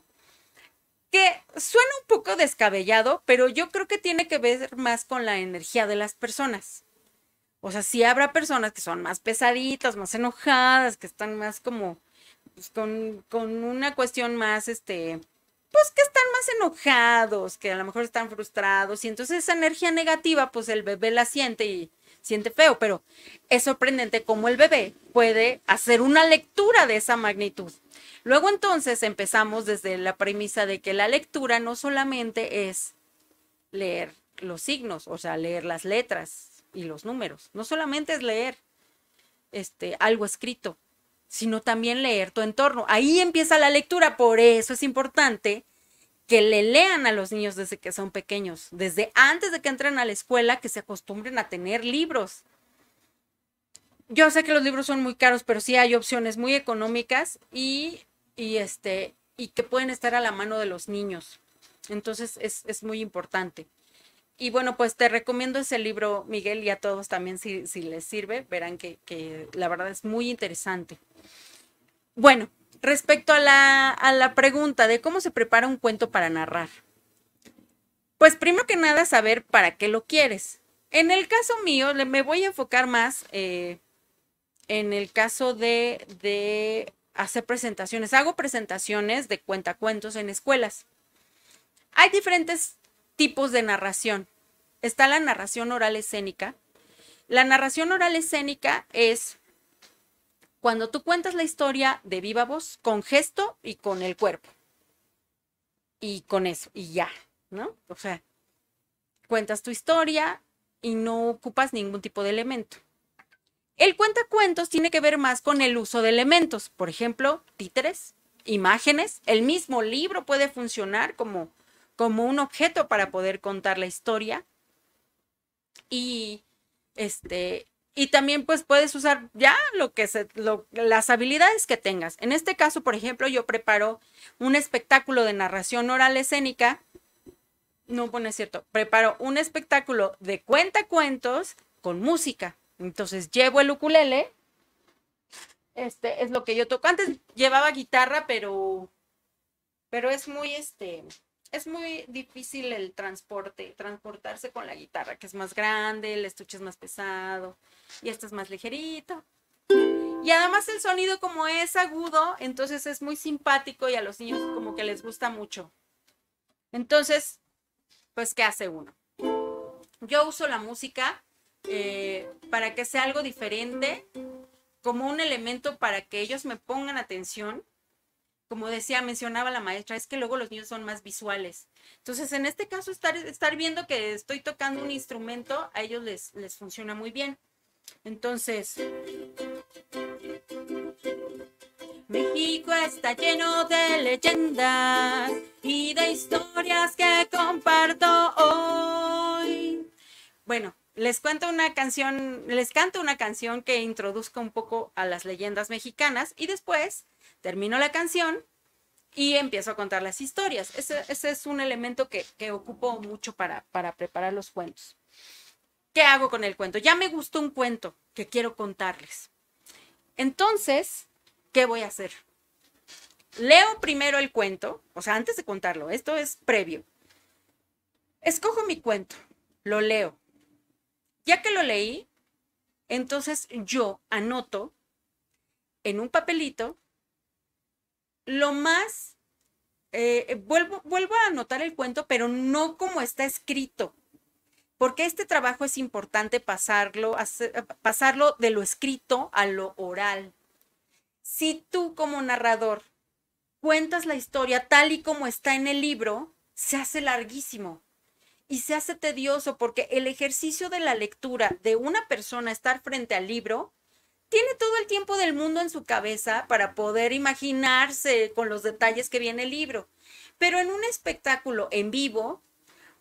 Que suena un poco descabellado, pero yo creo que tiene que ver más con la energía de las personas. O sea, sí habrá personas que son más pesaditas, más enojadas, que están más como pues, con, una cuestión más, este, pues que están más enojados, que a lo mejor están frustrados, y entonces esa energía negativa, pues el bebé la siente y siente feo, pero es sorprendente cómo el bebé puede hacer una lectura de esa magnitud. Luego entonces empezamos desde la premisa de que la lectura no solamente es leer los signos, o sea, leer las letras y los números, no solamente es leer este algo escrito, sino también leer tu entorno. Ahí empieza la lectura, por eso es importante que le lean a los niños desde que son pequeños, desde antes de que entren a la escuela, que se acostumbren a tener libros. Yo sé que los libros son muy caros, pero sí hay opciones muy económicas y, este, y que pueden estar a la mano de los niños. Entonces es, muy importante. Y bueno, pues te recomiendo ese libro, Miguel, y a todos también si, les sirve, verán que la verdad es muy interesante. Bueno, respecto a la, pregunta de cómo se prepara un cuento para narrar. Pues primero que nada, saber para qué lo quieres. En el caso mío, me voy a enfocar más eh, en el caso de, de, hacer presentaciones. Hago presentaciones de cuentacuentos en escuelas. Hay diferentes tipos de narración. Está la narración oral escénica. La narración oral escénica es cuando tú cuentas la historia de viva voz, con gesto y con el cuerpo. Y con eso, y ya, ¿no? O sea, cuentas tu historia y no ocupas ningún tipo de elemento. El cuentacuentos tiene que ver más con el uso de elementos, por ejemplo, títeres, imágenes. El mismo libro puede funcionar como, como un objeto para poder contar la historia. Y este, y también pues puedes usar ya lo que se, las habilidades que tengas. En este caso, por ejemplo, yo preparo un espectáculo de narración oral escénica. No, bueno, es cierto. Preparo un espectáculo de cuentacuentos con música. Entonces llevo el ukulele. Este es lo que yo toco. Antes llevaba guitarra, pero pero es muy este es muy difícil el transporte, transportarse con la guitarra, que es más grande, el estuche es más pesado y este es más ligerito. Y además el sonido como es agudo, entonces es muy simpático y a los niños como que les gusta mucho. Entonces, pues, ¿qué hace uno? Yo uso la música eh, para que sea algo diferente, como un elemento para que ellos me pongan atención. Como decía, mencionaba la maestra, es que luego los niños son más visuales. Entonces, en este caso, estar, estar viendo que estoy tocando un instrumento, a ellos les, les funciona muy bien. Entonces, México está lleno de leyendas y de historias que comparto hoy. Bueno, les cuento una canción, les canto una canción que introduzca un poco a las leyendas mexicanas y después termino la canción y empiezo a contar las historias. Ese, es un elemento que, ocupo mucho para, para preparar los cuentos. ¿qué hago con el cuento? Ya me gustó un cuento que quiero contarles. Entonces, ¿qué voy a hacer? Leo primero el cuento, o sea, antes de contarlo, esto es previo. Escojo mi cuento, lo leo. Ya que lo leí, entonces yo anoto en un papelito lo más... Eh, vuelvo, vuelvo a anotar el cuento, pero no como está escrito, porque este trabajo es importante pasarlo, eh, pasarlo de lo escrito a lo oral. Si tú como narrador cuentas la historia tal y como está en el libro, se hace larguísimo y se hace tedioso porque el ejercicio de la lectura de una persona estar frente al libro tiene todo el tiempo del mundo en su cabeza para poder imaginarse con los detalles que viene el libro. Pero en un espectáculo en vivo,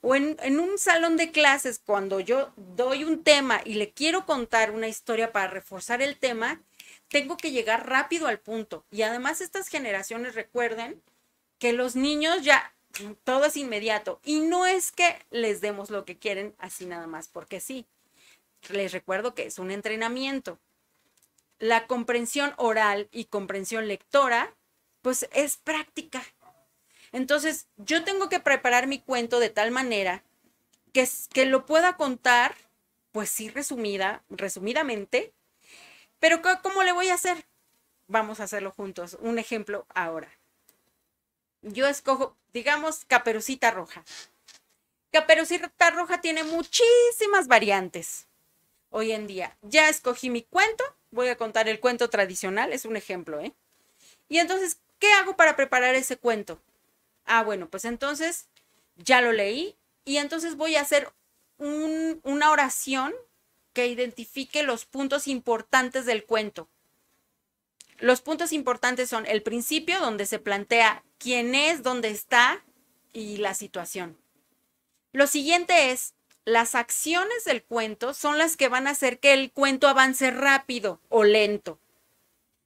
o en, un salón de clases, cuando yo doy un tema y le quiero contar una historia para reforzar el tema, tengo que llegar rápido al punto. Y además estas generaciones recuerden que los niños ya todo es inmediato y no es que les demos lo que quieren así nada más, porque sí. Les recuerdo que es un entrenamiento. La comprensión oral y comprensión lectora, pues es práctica, entonces, yo tengo que preparar mi cuento de tal manera que, que lo pueda contar, pues sí, resumida, resumidamente, pero ¿cómo le voy a hacer? Vamos a hacerlo juntos. Un ejemplo ahora. Yo escojo, digamos, caperucita roja. Caperucita roja tiene muchísimas variantes hoy en día. Ya escogí mi cuento, voy a contar el cuento tradicional, es un ejemplo, ¿eh? Y entonces, ¿qué hago para preparar ese cuento? ah, bueno, pues entonces ya lo leí y entonces voy a hacer una oración que identifique los puntos importantes del cuento. Los puntos importantes son el principio, donde se plantea quién es, dónde está y la situación. Lo siguiente es, las acciones del cuento son las que van a hacer que el cuento avance rápido o lento.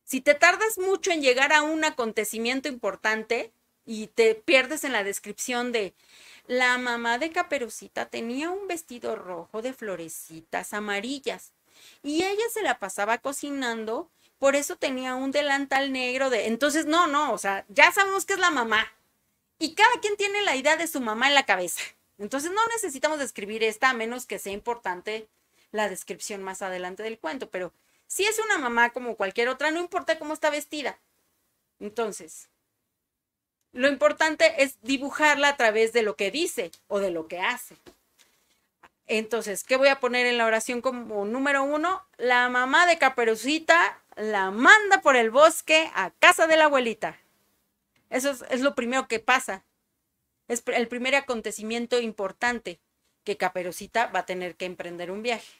Si te tardas mucho en llegar a un acontecimiento importante, y te pierdes en la descripción de la mamá de Caperucita tenía un vestido rojo de florecitas amarillas y ella se la pasaba cocinando, por eso tenía un delantal negro de... Entonces, no, no, o sea, ya sabemos que es la mamá y cada quien tiene la idea de su mamá en la cabeza. Entonces, no necesitamos describir esta a menos que sea importante la descripción más adelante del cuento, pero si es una mamá como cualquier otra, no importa cómo está vestida. Entonces, lo importante es dibujarla a través de lo que dice o de lo que hace. Entonces, ¿qué voy a poner en la oración como número uno? La mamá de Caperucita la manda por el bosque a casa de la abuelita. Eso es, lo primero que pasa. Es el primer acontecimiento importante que Caperucita va a tener que emprender un viaje.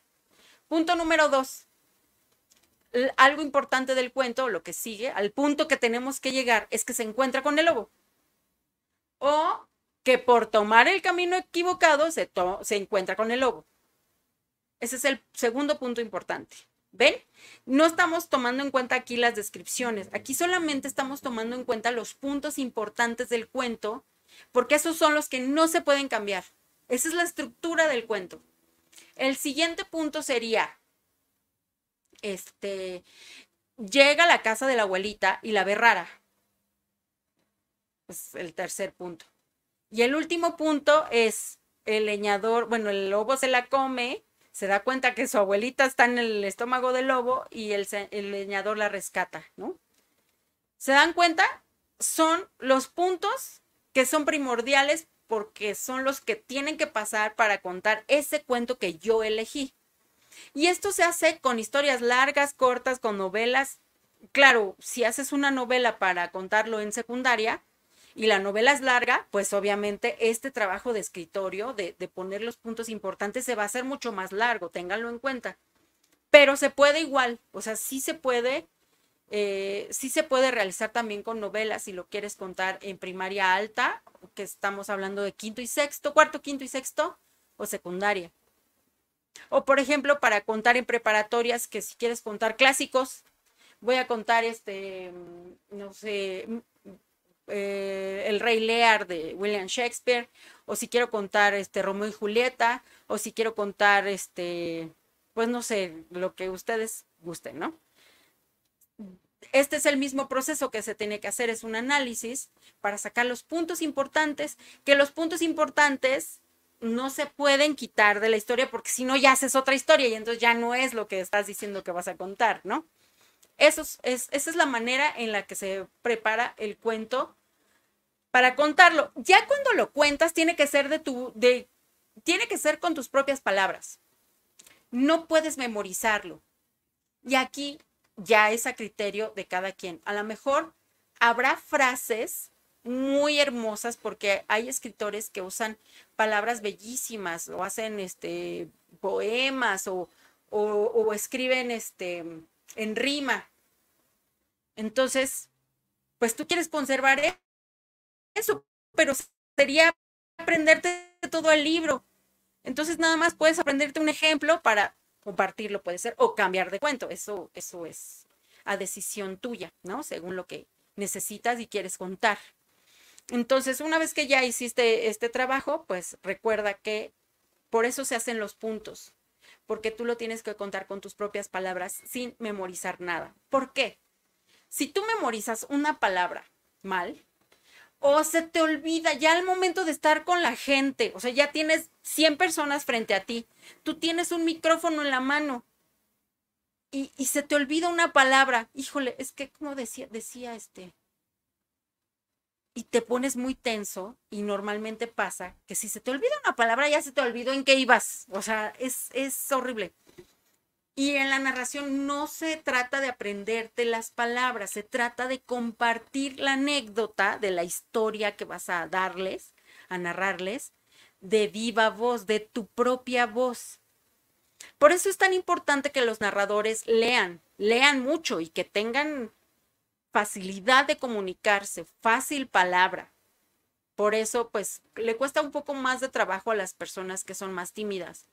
Punto número dos. Algo importante del cuento, lo que sigue, al punto que tenemos que llegar, es que se encuentra con el lobo o que por tomar el camino equivocado se, se encuentra con el lobo. Ese es el segundo punto importante. ¿Ven? No estamos tomando en cuenta aquí las descripciones. Aquí solamente estamos tomando en cuenta los puntos importantes del cuento, porque esos son los que no se pueden cambiar. Esa es la estructura del cuento. El siguiente punto sería, este, llega a la casa de la abuelita y la ve rara. Es pues, el tercer punto. Y el último punto es el leñador, bueno, el lobo se la come, se da cuenta que su abuelita está en el estómago del lobo y el, el leñador la rescata, ¿no? ¿Se dan cuenta? Son los puntos que son primordiales porque son los que tienen que pasar para contar ese cuento que yo elegí. Y esto se hace con historias largas, cortas, con novelas. Claro, si haces una novela para contarlo en secundaria, y la novela es larga, pues obviamente este trabajo de escritorio, de, poner los puntos importantes, se va a hacer mucho más largo, ténganlo en cuenta. Pero se puede igual, o sea, sí se puede eh, sí se puede realizar también con novelas, si lo quieres contar en primaria alta, que estamos hablando de quinto y sexto, cuarto, quinto y sexto, o secundaria. O por ejemplo, para contar en preparatorias, que si quieres contar clásicos, voy a contar este, no sé, eh, el Rey Lear de William Shakespeare, o si quiero contar este Romeo y Julieta, o si quiero contar este, pues no sé, lo que ustedes gusten, ¿no? Este es el mismo proceso que se tiene que hacer, es un análisis para sacar los puntos importantes, que los puntos importantes no se pueden quitar de la historia porque si no ya haces otra historia y entonces ya no es lo que estás diciendo que vas a contar, ¿no? esa es la manera en la que se prepara el cuento para contarlo. Ya cuando lo cuentas, tiene que ser de tu, de, tiene que ser con tus propias palabras. No puedes memorizarlo. Y aquí ya es a criterio de cada quien. A lo mejor habrá frases muy hermosas porque hay escritores que usan palabras bellísimas o hacen este poemas o, o, o escriben este en rima entonces, pues tú quieres conservar e-, eso, pero sería aprenderte todo el libro. Entonces nada más puedes aprenderte un ejemplo para compartirlo, puede ser, o cambiar de cuento. Eso, eso es a decisión tuya, ¿no? Según lo que necesitas y quieres contar. Entonces, una vez que ya hiciste este trabajo, pues recuerda que por eso se hacen los puntos, porque tú lo tienes que contar con tus propias palabras sin memorizar nada. ¿Por qué? si tú memorizas una palabra mal, o se te olvida ya al momento de estar con la gente, o sea, ya tienes 100 personas frente a ti, tú tienes un micrófono en la mano y, se te olvida una palabra, híjole, es que como decía, decía este, y te pones muy tenso y normalmente pasa que si se te olvida una palabra ya se te olvidó en qué ibas, o sea, es, es horrible. Y en la narración no se trata de aprenderte las palabras, se trata de compartir la anécdota de la historia que vas a darles, a narrarles, de viva voz, de tu propia voz. Por eso es tan importante que los narradores lean, lean mucho y que tengan facilidad de comunicarse, fácil palabra. Por eso, pues, le cuesta un poco más de trabajo a las personas que son más tímidas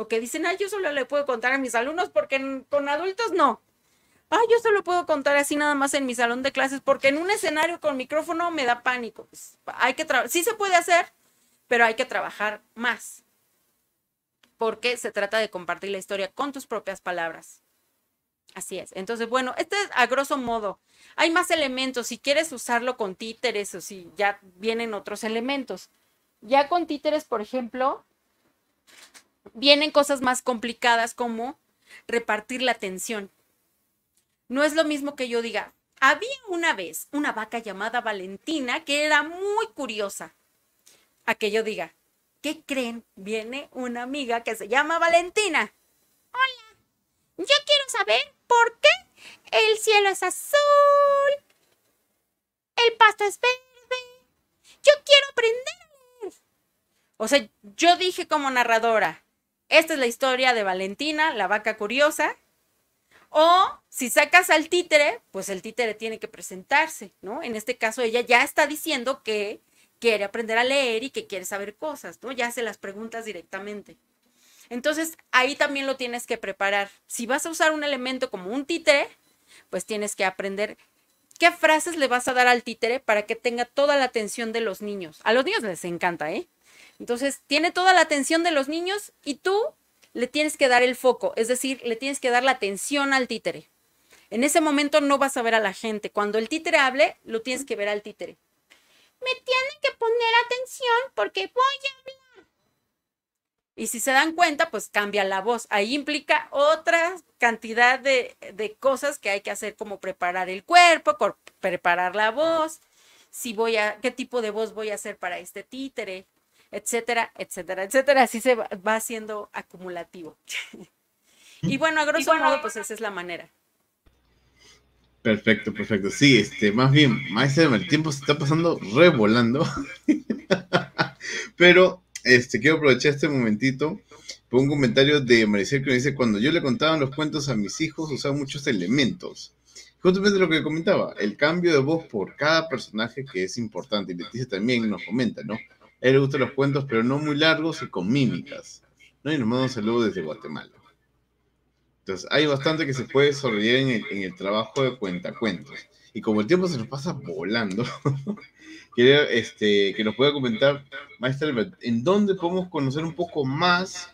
o que dicen, ay, yo solo le puedo contar a mis alumnos porque con adultos no. Ay, yo solo puedo contar así nada más en mi salón de clases porque en un escenario con micrófono me da pánico. Pues, hay que sí se puede hacer, pero hay que trabajar más. Porque se trata de compartir la historia con tus propias palabras. Así es. Entonces, bueno, este es a grosso modo. Hay más elementos. Si quieres usarlo con títeres o si ya vienen otros elementos. Ya con títeres, por ejemplo, vienen cosas más complicadas como repartir la atención. No es lo mismo que yo diga, había una vez una vaca llamada Valentina que era muy curiosa. A que yo diga, ¿qué creen? Viene una amiga que se llama Valentina. Hola, yo quiero saber por qué el cielo es azul, el pasto es verde, yo quiero aprender. O sea, yo dije como narradora, esta es la historia de Valentina, la vaca curiosa. O si sacas al títere, pues el títere tiene que presentarse, ¿no? En este caso ella ya está diciendo que quiere aprender a leer y que quiere saber cosas, ¿no? Ya hace las preguntas directamente. Entonces, ahí también lo tienes que preparar. Si vas a usar un elemento como un títere, pues tienes que aprender qué frases le vas a dar al títere para que tenga toda la atención de los niños. A los niños les encanta, ¿eh? Entonces, tiene toda la atención de los niños y tú le tienes que dar el foco, es decir, le tienes que dar la atención al títere. En ese momento no vas a ver a la gente. Cuando el títere hable, lo tienes que ver al títere. Me tienen que poner atención porque voy a hablar. Y si se dan cuenta, pues cambia la voz. Ahí implica otra cantidad de, de cosas que hay que hacer, como preparar el cuerpo, preparar la voz, si voy a, qué tipo de voz voy a hacer para este títere, etcétera, etcétera, etcétera. Así se va, haciendo acumulativo. <laughs> y bueno, a grosso modo, pues esa es la manera. Perfecto, perfecto. Sí, este, más bien, maestro, el tiempo se está pasando revolando. <laughs> Pero este, quiero aprovechar este momentito por un comentario de Maricel que me dice, cuando yo le contaba los cuentos a mis hijos usaba muchos elementos. Justamente lo que comentaba, el cambio de voz por cada personaje que es importante. Y Leticia también nos comenta, ¿no? a él le gustan los cuentos, pero no muy largos y con mímicas. ¿no? Y nos manda un saludo desde Guatemala. Entonces, hay bastante que se puede sorprender en el, trabajo de cuentacuentos. Y como el tiempo se nos pasa volando, <laughs> quería este, que nos pueda comentar, maestra ¿en dónde podemos conocer un poco más,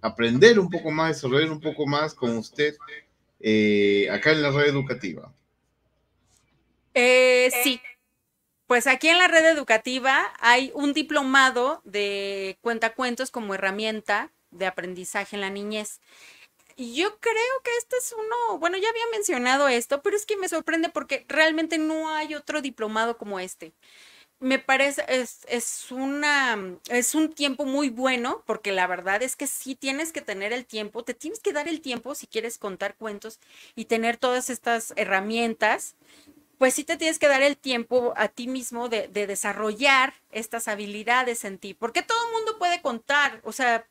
aprender un poco más, desarrollar un poco más con usted eh, acá en la red educativa? Eh, sí, pues aquí en la red educativa hay un diplomado de cuentacuentos como herramienta de aprendizaje en la niñez. Y yo creo que este es uno, bueno, ya había mencionado esto, pero es que me sorprende porque realmente no hay otro diplomado como este. Me parece, es, una, es un tiempo muy bueno, porque la verdad es que sí tienes que tener el tiempo, te tienes que dar el tiempo si quieres contar cuentos y tener todas estas herramientas pues sí te tienes que dar el tiempo a ti mismo de, desarrollar estas habilidades en ti, porque todo el mundo puede contar, o sea,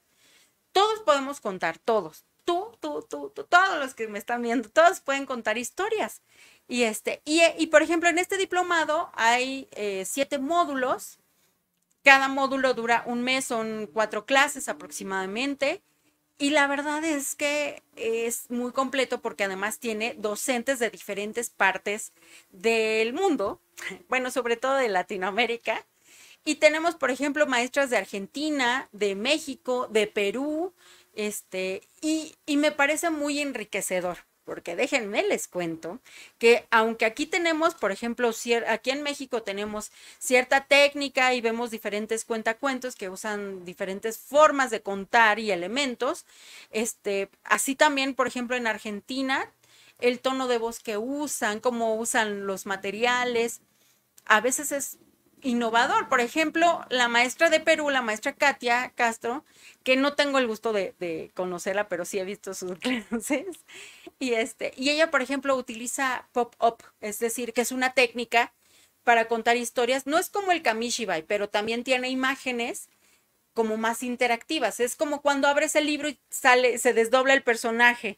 todos podemos contar, todos, tú, tú, tú, tú, todos los que me están viendo, todos pueden contar historias. Y este, y, por ejemplo, en este diplomado hay eh, siete módulos, cada módulo dura un mes, son cuatro clases aproximadamente, y la verdad es que es muy completo porque además tiene docentes de diferentes partes del mundo, <laughs> bueno, sobre todo de Latinoamérica. Y tenemos, por ejemplo, maestras de Argentina, de México, de Perú, este, y, y me parece muy enriquecedor porque déjenme les cuento que aunque aquí tenemos, por ejemplo, aquí en México tenemos cierta técnica y vemos diferentes cuentacuentos que usan diferentes formas de contar y elementos, este, así también, por ejemplo, en Argentina, el tono de voz que usan, cómo usan los materiales, a veces es innovador. Por ejemplo, la maestra de Perú, la maestra Katia Castro, que no tengo el gusto de, conocerla, pero sí he visto sus <laughs> clases. Y, este, y ella, por ejemplo, utiliza pop-up, es decir, que es una técnica para contar historias. No es como el Kamishibai, pero también tiene imágenes como más interactivas. Es como cuando abres el libro y sale, se desdobla el personaje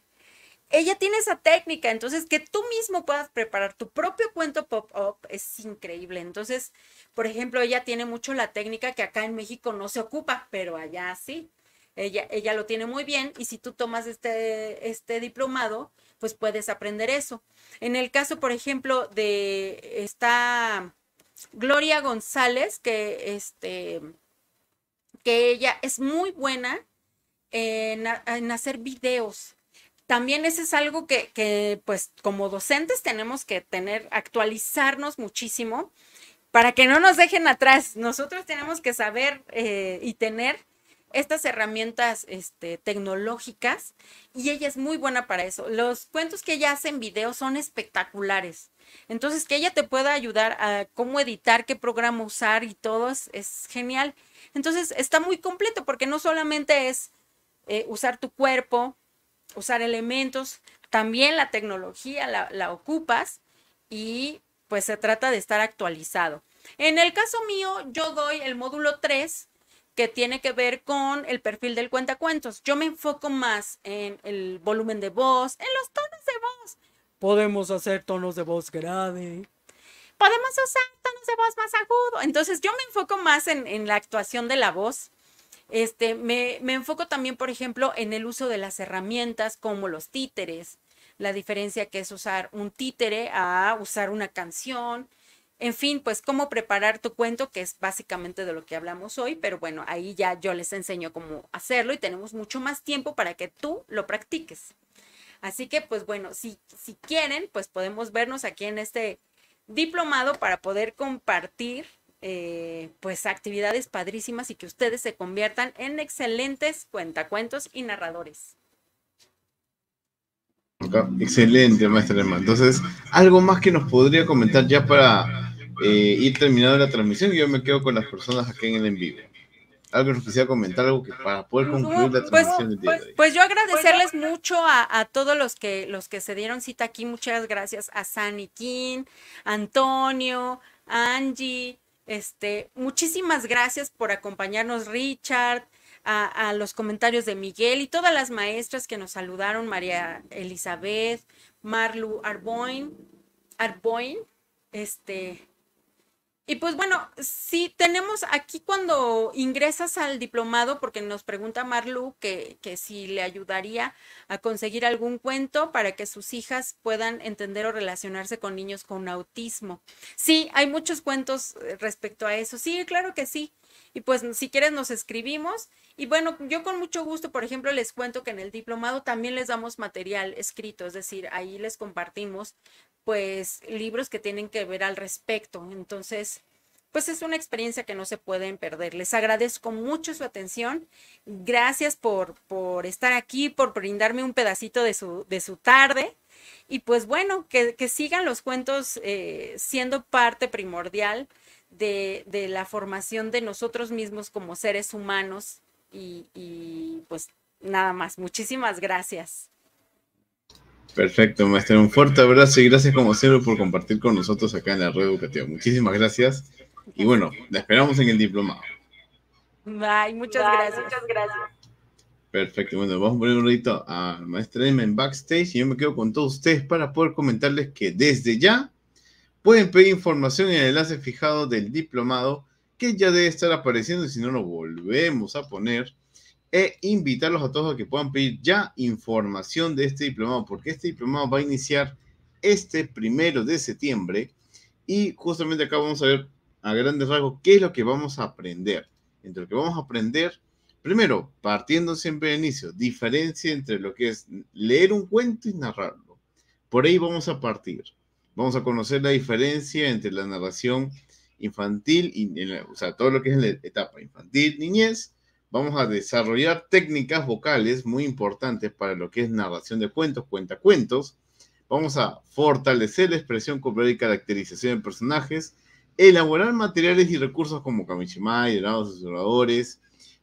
ella tiene esa técnica, entonces que tú mismo puedas preparar tu propio cuento pop-up es increíble. Entonces, por ejemplo, ella tiene mucho la técnica que acá en México no se ocupa, pero allá sí. Ella, ella lo tiene muy bien y si tú tomas este, este diplomado, pues puedes aprender eso. En el caso, por ejemplo, de esta Gloria González, que, este, que ella es muy buena en, en hacer videos también eso es algo que, pues como docentes tenemos que tener, actualizarnos muchísimo para que no nos dejen atrás. Nosotros tenemos que saber eh, y tener estas herramientas este, tecnológicas y ella es muy buena para eso. Los cuentos que ella hace en video son espectaculares. Entonces, que ella te pueda ayudar a cómo editar, qué programa usar y todo es, genial. Entonces, está muy completo porque no solamente es eh, usar tu cuerpo, usar elementos, también la tecnología la, ocupas y pues se trata de estar actualizado. En el caso mío, yo doy el módulo 3 que tiene que ver con el perfil del cuentacuentos. Yo me enfoco más en el volumen de voz, en los tonos de voz. Podemos hacer tonos de voz grave. Podemos usar tonos de voz más agudo. Entonces yo me enfoco más en, en la actuación de la voz este, me, enfoco también, por ejemplo, en el uso de las herramientas como los títeres, la diferencia que es usar un títere a usar una canción, en fin, pues cómo preparar tu cuento, que es básicamente de lo que hablamos hoy, pero bueno, ahí ya yo les enseño cómo hacerlo y tenemos mucho más tiempo para que tú lo practiques. Así que, pues bueno, si, si quieren, pues podemos vernos aquí en este diplomado para poder compartir eh, pues actividades padrísimas y que ustedes se conviertan en excelentes cuentacuentos y narradores. Excelente, maestra Entonces, algo más que nos podría comentar ya para eh, ir terminando la transmisión, yo me quedo con las personas aquí en el en vivo. Algo que nos quisiera comentar, algo que para poder concluir la pues, transmisión pues, de hoy. Pues yo pues, agradecerles mucho a, todos los que, los que se dieron cita aquí. Muchas gracias a Sani King, Antonio, Angie, este, muchísimas gracias por acompañarnos, Richard, a, los comentarios de Miguel y todas las maestras que nos saludaron, María Elizabeth, Marlu Arboin, Arboin, este, y pues bueno, sí, tenemos aquí cuando ingresas al diplomado, porque nos pregunta Marlu que, que, si le ayudaría a conseguir algún cuento para que sus hijas puedan entender o relacionarse con niños con autismo. Sí, hay muchos cuentos eh, respecto a eso. Sí, claro que sí. Y pues si quieres nos escribimos. Y bueno, yo con mucho gusto, por ejemplo, les cuento que en el diplomado también les damos material escrito, es decir, ahí les compartimos pues libros que tienen que ver al respecto. Entonces, pues es una experiencia que no se pueden perder. Les agradezco mucho su atención. Gracias por, por estar aquí, por brindarme un pedacito de su, de su tarde. Y pues bueno, que, sigan los cuentos eh, siendo parte primordial de, de, la formación de nosotros mismos como seres humanos. y pues nada más, muchísimas gracias. Perfecto, maestro. Un fuerte abrazo y gracias como siempre por compartir con nosotros acá en la red educativa. Muchísimas gracias. Y bueno, la esperamos en el diplomado. Bye, muchas gracias. Muchas gracias. Perfecto, bueno, vamos a poner un ratito a maestro en backstage y yo me quedo con todos ustedes para poder comentarles que desde ya pueden pedir información en el enlace fijado del diplomado que ya debe estar apareciendo y si no lo volvemos a poner e invitarlos a todos a que puedan pedir ya información de este diplomado, porque este diplomado va a iniciar este primero de septiembre y justamente acá vamos a ver a grandes rasgos qué es lo que vamos a aprender. Entre lo que vamos a aprender, primero, partiendo siempre de inicio, diferencia entre lo que es leer un cuento y narrarlo. Por ahí vamos a partir. Vamos a conocer la diferencia entre la narración infantil y, o sea, todo lo que es la etapa infantil, niñez, vamos a desarrollar técnicas vocales muy importantes para lo que es narración de cuentos, cuentacuentos. Vamos a fortalecer la expresión corporal y caracterización de personajes, elaborar materiales y recursos como Kamishimai, helados observadores,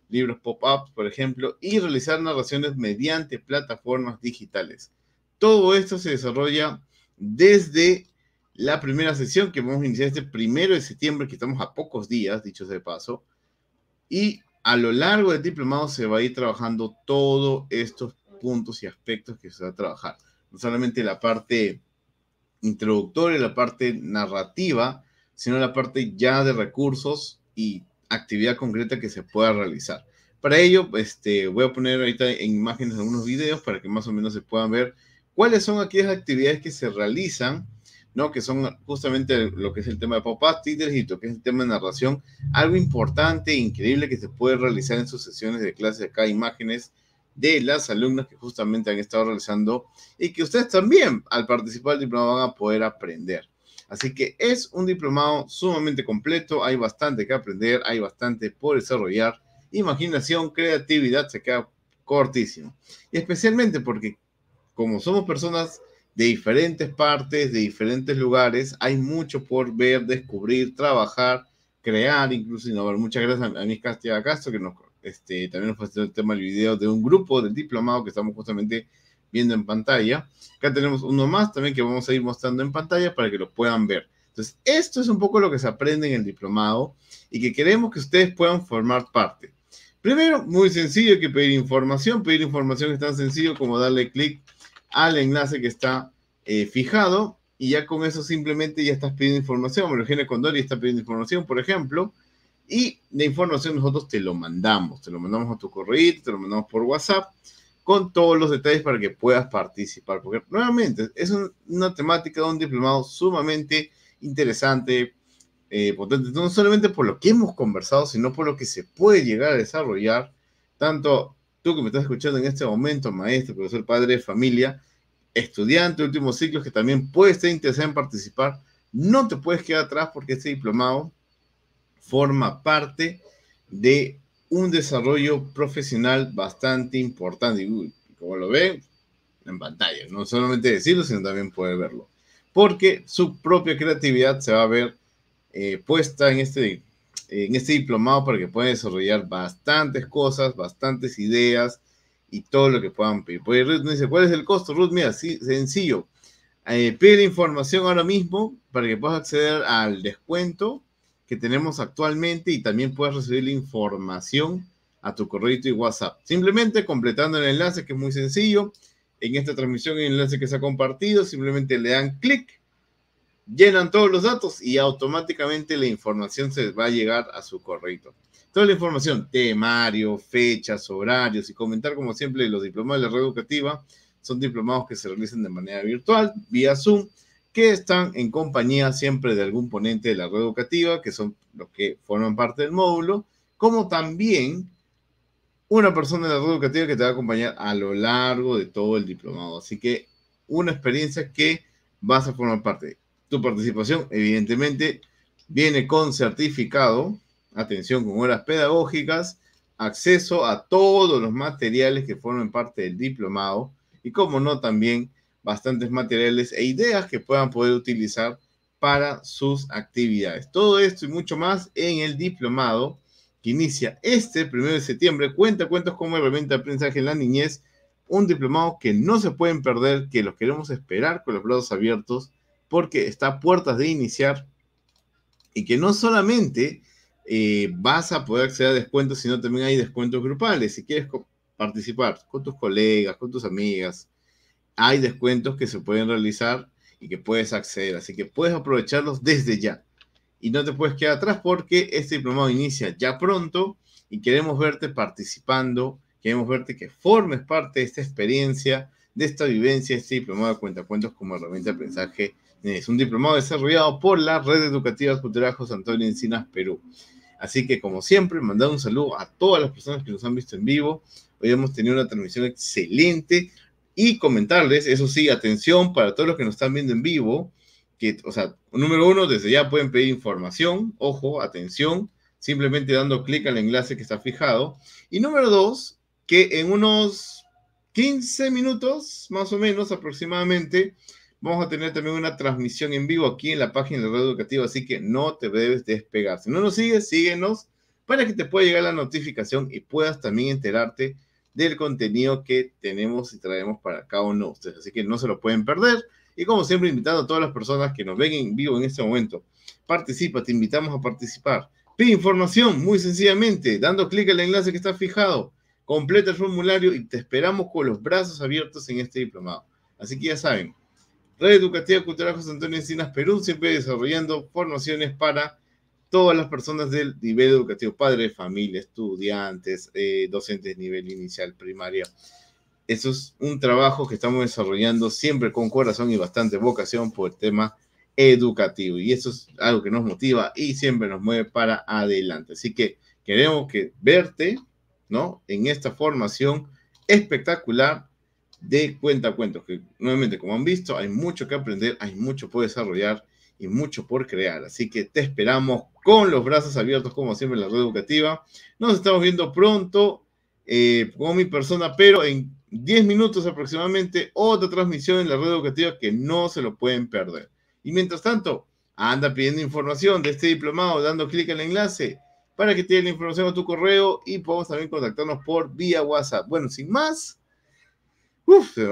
libros pop up por ejemplo, y realizar narraciones mediante plataformas digitales. Todo esto se desarrolla desde la primera sesión que vamos a iniciar este primero de septiembre, que estamos a pocos días, dicho sea de paso, y a lo largo del diplomado se va a ir trabajando todos estos puntos y aspectos que se va a trabajar. No solamente la parte introductoria, la parte narrativa, sino la parte ya de recursos y actividad concreta que se pueda realizar. Para ello, este, voy a poner ahorita en imágenes algunos videos para que más o menos se puedan ver cuáles son aquellas actividades que se realizan ¿no? Que son justamente lo que es el tema de papás, títeres y lo que es el tema de narración. Algo importante e increíble que se puede realizar en sus sesiones de clase acá, imágenes de las alumnas que justamente han estado realizando y que ustedes también al participar del diplomado van a poder aprender. Así que es un diplomado sumamente completo, hay bastante que aprender, hay bastante por desarrollar. Imaginación, creatividad, se queda cortísimo. Y especialmente porque como somos personas de diferentes partes, de diferentes lugares. Hay mucho por ver, descubrir, trabajar, crear, incluso innovar. Muchas gracias a, mis Castilla Castro, que nos, este, también nos haciendo el tema del video de un grupo del diplomado que estamos justamente viendo en pantalla. Acá tenemos uno más también que vamos a ir mostrando en pantalla para que lo puedan ver. Entonces, esto es un poco lo que se aprende en el diplomado y que queremos que ustedes puedan formar parte. Primero, muy sencillo que pedir información. Pedir información es tan sencillo como darle clic al enlace que está eh, fijado y ya con eso simplemente ya estás pidiendo información. cuando Condori está pidiendo información, por ejemplo, y la información nosotros te lo mandamos, te lo mandamos a tu correo, te lo mandamos por WhatsApp con todos los detalles para que puedas participar, porque nuevamente es una temática de un diplomado sumamente interesante, eh, potente, no solamente por lo que hemos conversado, sino por lo que se puede llegar a desarrollar, tanto tú que me estás escuchando en este momento, maestro, profesor, padre, familia, estudiante, últimos ciclos, que también puede estar interesado en participar, no te puedes quedar atrás porque este diplomado forma parte de un desarrollo profesional bastante importante. Y como lo ven en pantalla, no solamente decirlo, sino también poder verlo. Porque su propia creatividad se va a ver eh, puesta en este en este diplomado para que puedan desarrollar bastantes cosas, bastantes ideas y todo lo que puedan pedir. Ruth me dice, ¿cuál es el costo? Ruth, mira, sí, sencillo. Eh, pide la información ahora mismo para que puedas acceder al descuento que tenemos actualmente y también puedas recibir la información a tu correo y WhatsApp. Simplemente completando el enlace que es muy sencillo. En esta transmisión el enlace que se ha compartido, simplemente le dan clic llenan todos los datos y automáticamente la información se va a llegar a su correo. Toda la información, temario, fechas, horarios y comentar como siempre los diplomados de la red educativa son diplomados que se realizan de manera virtual, vía Zoom, que están en compañía siempre de algún ponente de la red educativa, que son los que forman parte del módulo, como también una persona de la red educativa que te va a acompañar a lo largo de todo el diplomado. Así que una experiencia que vas a formar parte. Tu participación, evidentemente, viene con certificado, atención con horas pedagógicas, acceso a todos los materiales que formen parte del diplomado y, como no, también bastantes materiales e ideas que puedan poder utilizar para sus actividades. Todo esto y mucho más en el diplomado que inicia este 1 de septiembre. Cuenta cuentos como herramienta de aprendizaje en la niñez. Un diplomado que no se pueden perder, que los queremos esperar con los brazos abiertos porque está a puertas de iniciar y que no solamente eh, vas a poder acceder a descuentos, sino también hay descuentos grupales. Si quieres participar con tus colegas, con tus amigas, hay descuentos que se pueden realizar y que puedes acceder. Así que puedes aprovecharlos desde ya. Y no te puedes quedar atrás porque este diplomado inicia ya pronto y queremos verte participando, queremos verte que formes parte de esta experiencia, de esta vivencia, este diplomado de cuentacuentos como herramienta de aprendizaje es un diplomado desarrollado por la Red Educativa Cultural José Antonio Encinas Perú. Así que, como siempre, mandar un saludo a todas las personas que nos han visto en vivo. Hoy hemos tenido una transmisión excelente y comentarles, eso sí, atención para todos los que nos están viendo en vivo, que, o sea, número uno, desde ya pueden pedir información, ojo, atención, simplemente dando clic al enlace que está fijado. Y número dos, que en unos 15 minutos, más o menos aproximadamente, Vamos a tener también una transmisión en vivo aquí en la página de Red Educativa, así que no te debes despegar. Si no nos sigues, síguenos para que te pueda llegar la notificación y puedas también enterarte del contenido que tenemos y traemos para acá uno de ustedes. Así que no se lo pueden perder. Y como siempre, invitando a todas las personas que nos ven en vivo en este momento, participa, te invitamos a participar. Pide información, muy sencillamente, dando clic al enlace que está fijado. Completa el formulario y te esperamos con los brazos abiertos en este diplomado. Así que ya saben, Red Educativa Cultural José Antonio Encinas Perú, siempre desarrollando formaciones para todas las personas del nivel educativo, padres, familias, estudiantes, eh, docentes de nivel inicial, primaria. Eso es un trabajo que estamos desarrollando siempre con corazón y bastante vocación por el tema educativo. Y eso es algo que nos motiva y siempre nos mueve para adelante. Así que queremos que verte, ¿no? En esta formación espectacular de cuenta cuentos que nuevamente, como han visto, hay mucho que aprender, hay mucho por desarrollar y mucho por crear. Así que te esperamos con los brazos abiertos, como siempre, en la red educativa. Nos estamos viendo pronto eh, con mi persona, pero en 10 minutos aproximadamente, otra transmisión en la red educativa que no se lo pueden perder. Y mientras tanto, anda pidiendo información de este diplomado, dando clic en el enlace para que te den la información a tu correo y podamos también contactarnos por vía WhatsApp. Bueno, sin más se me,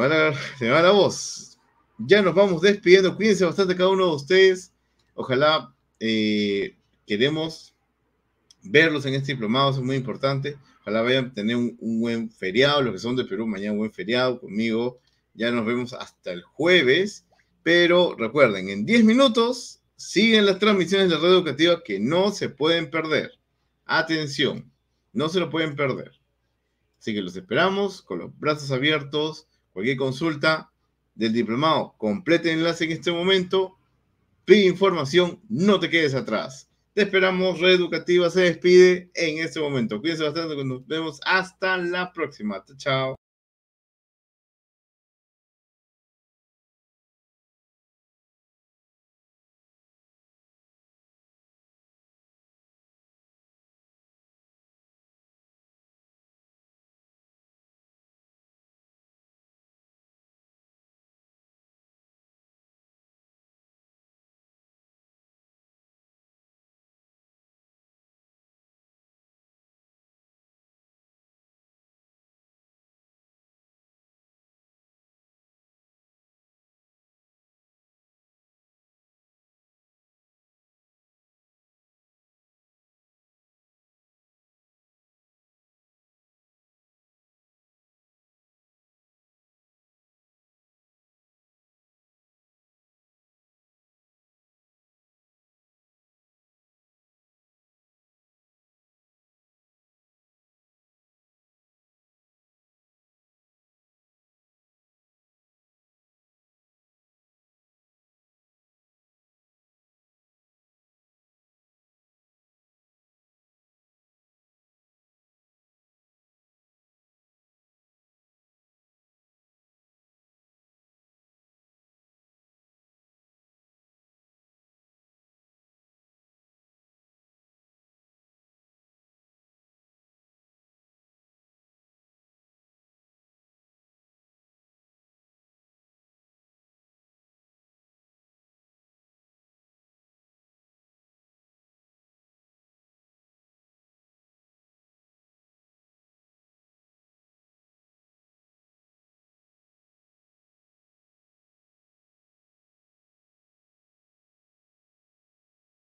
va la, voz. Ya nos vamos despidiendo. Cuídense bastante cada uno de ustedes. Ojalá eh, queremos verlos en este diplomado, eso es muy importante. Ojalá vayan a tener un, buen feriado, los que son de Perú, mañana un buen feriado conmigo. Ya nos vemos hasta el jueves, pero recuerden, en 10 minutos siguen las transmisiones de la red educativa que no se pueden perder. Atención, no se lo pueden perder. Así que los esperamos con los brazos abiertos, cualquier consulta del diplomado, complete el enlace en este momento, pide información, no te quedes atrás. Te esperamos, Red Educativa se despide en este momento. Cuídense bastante, nos vemos hasta la próxima. Chao.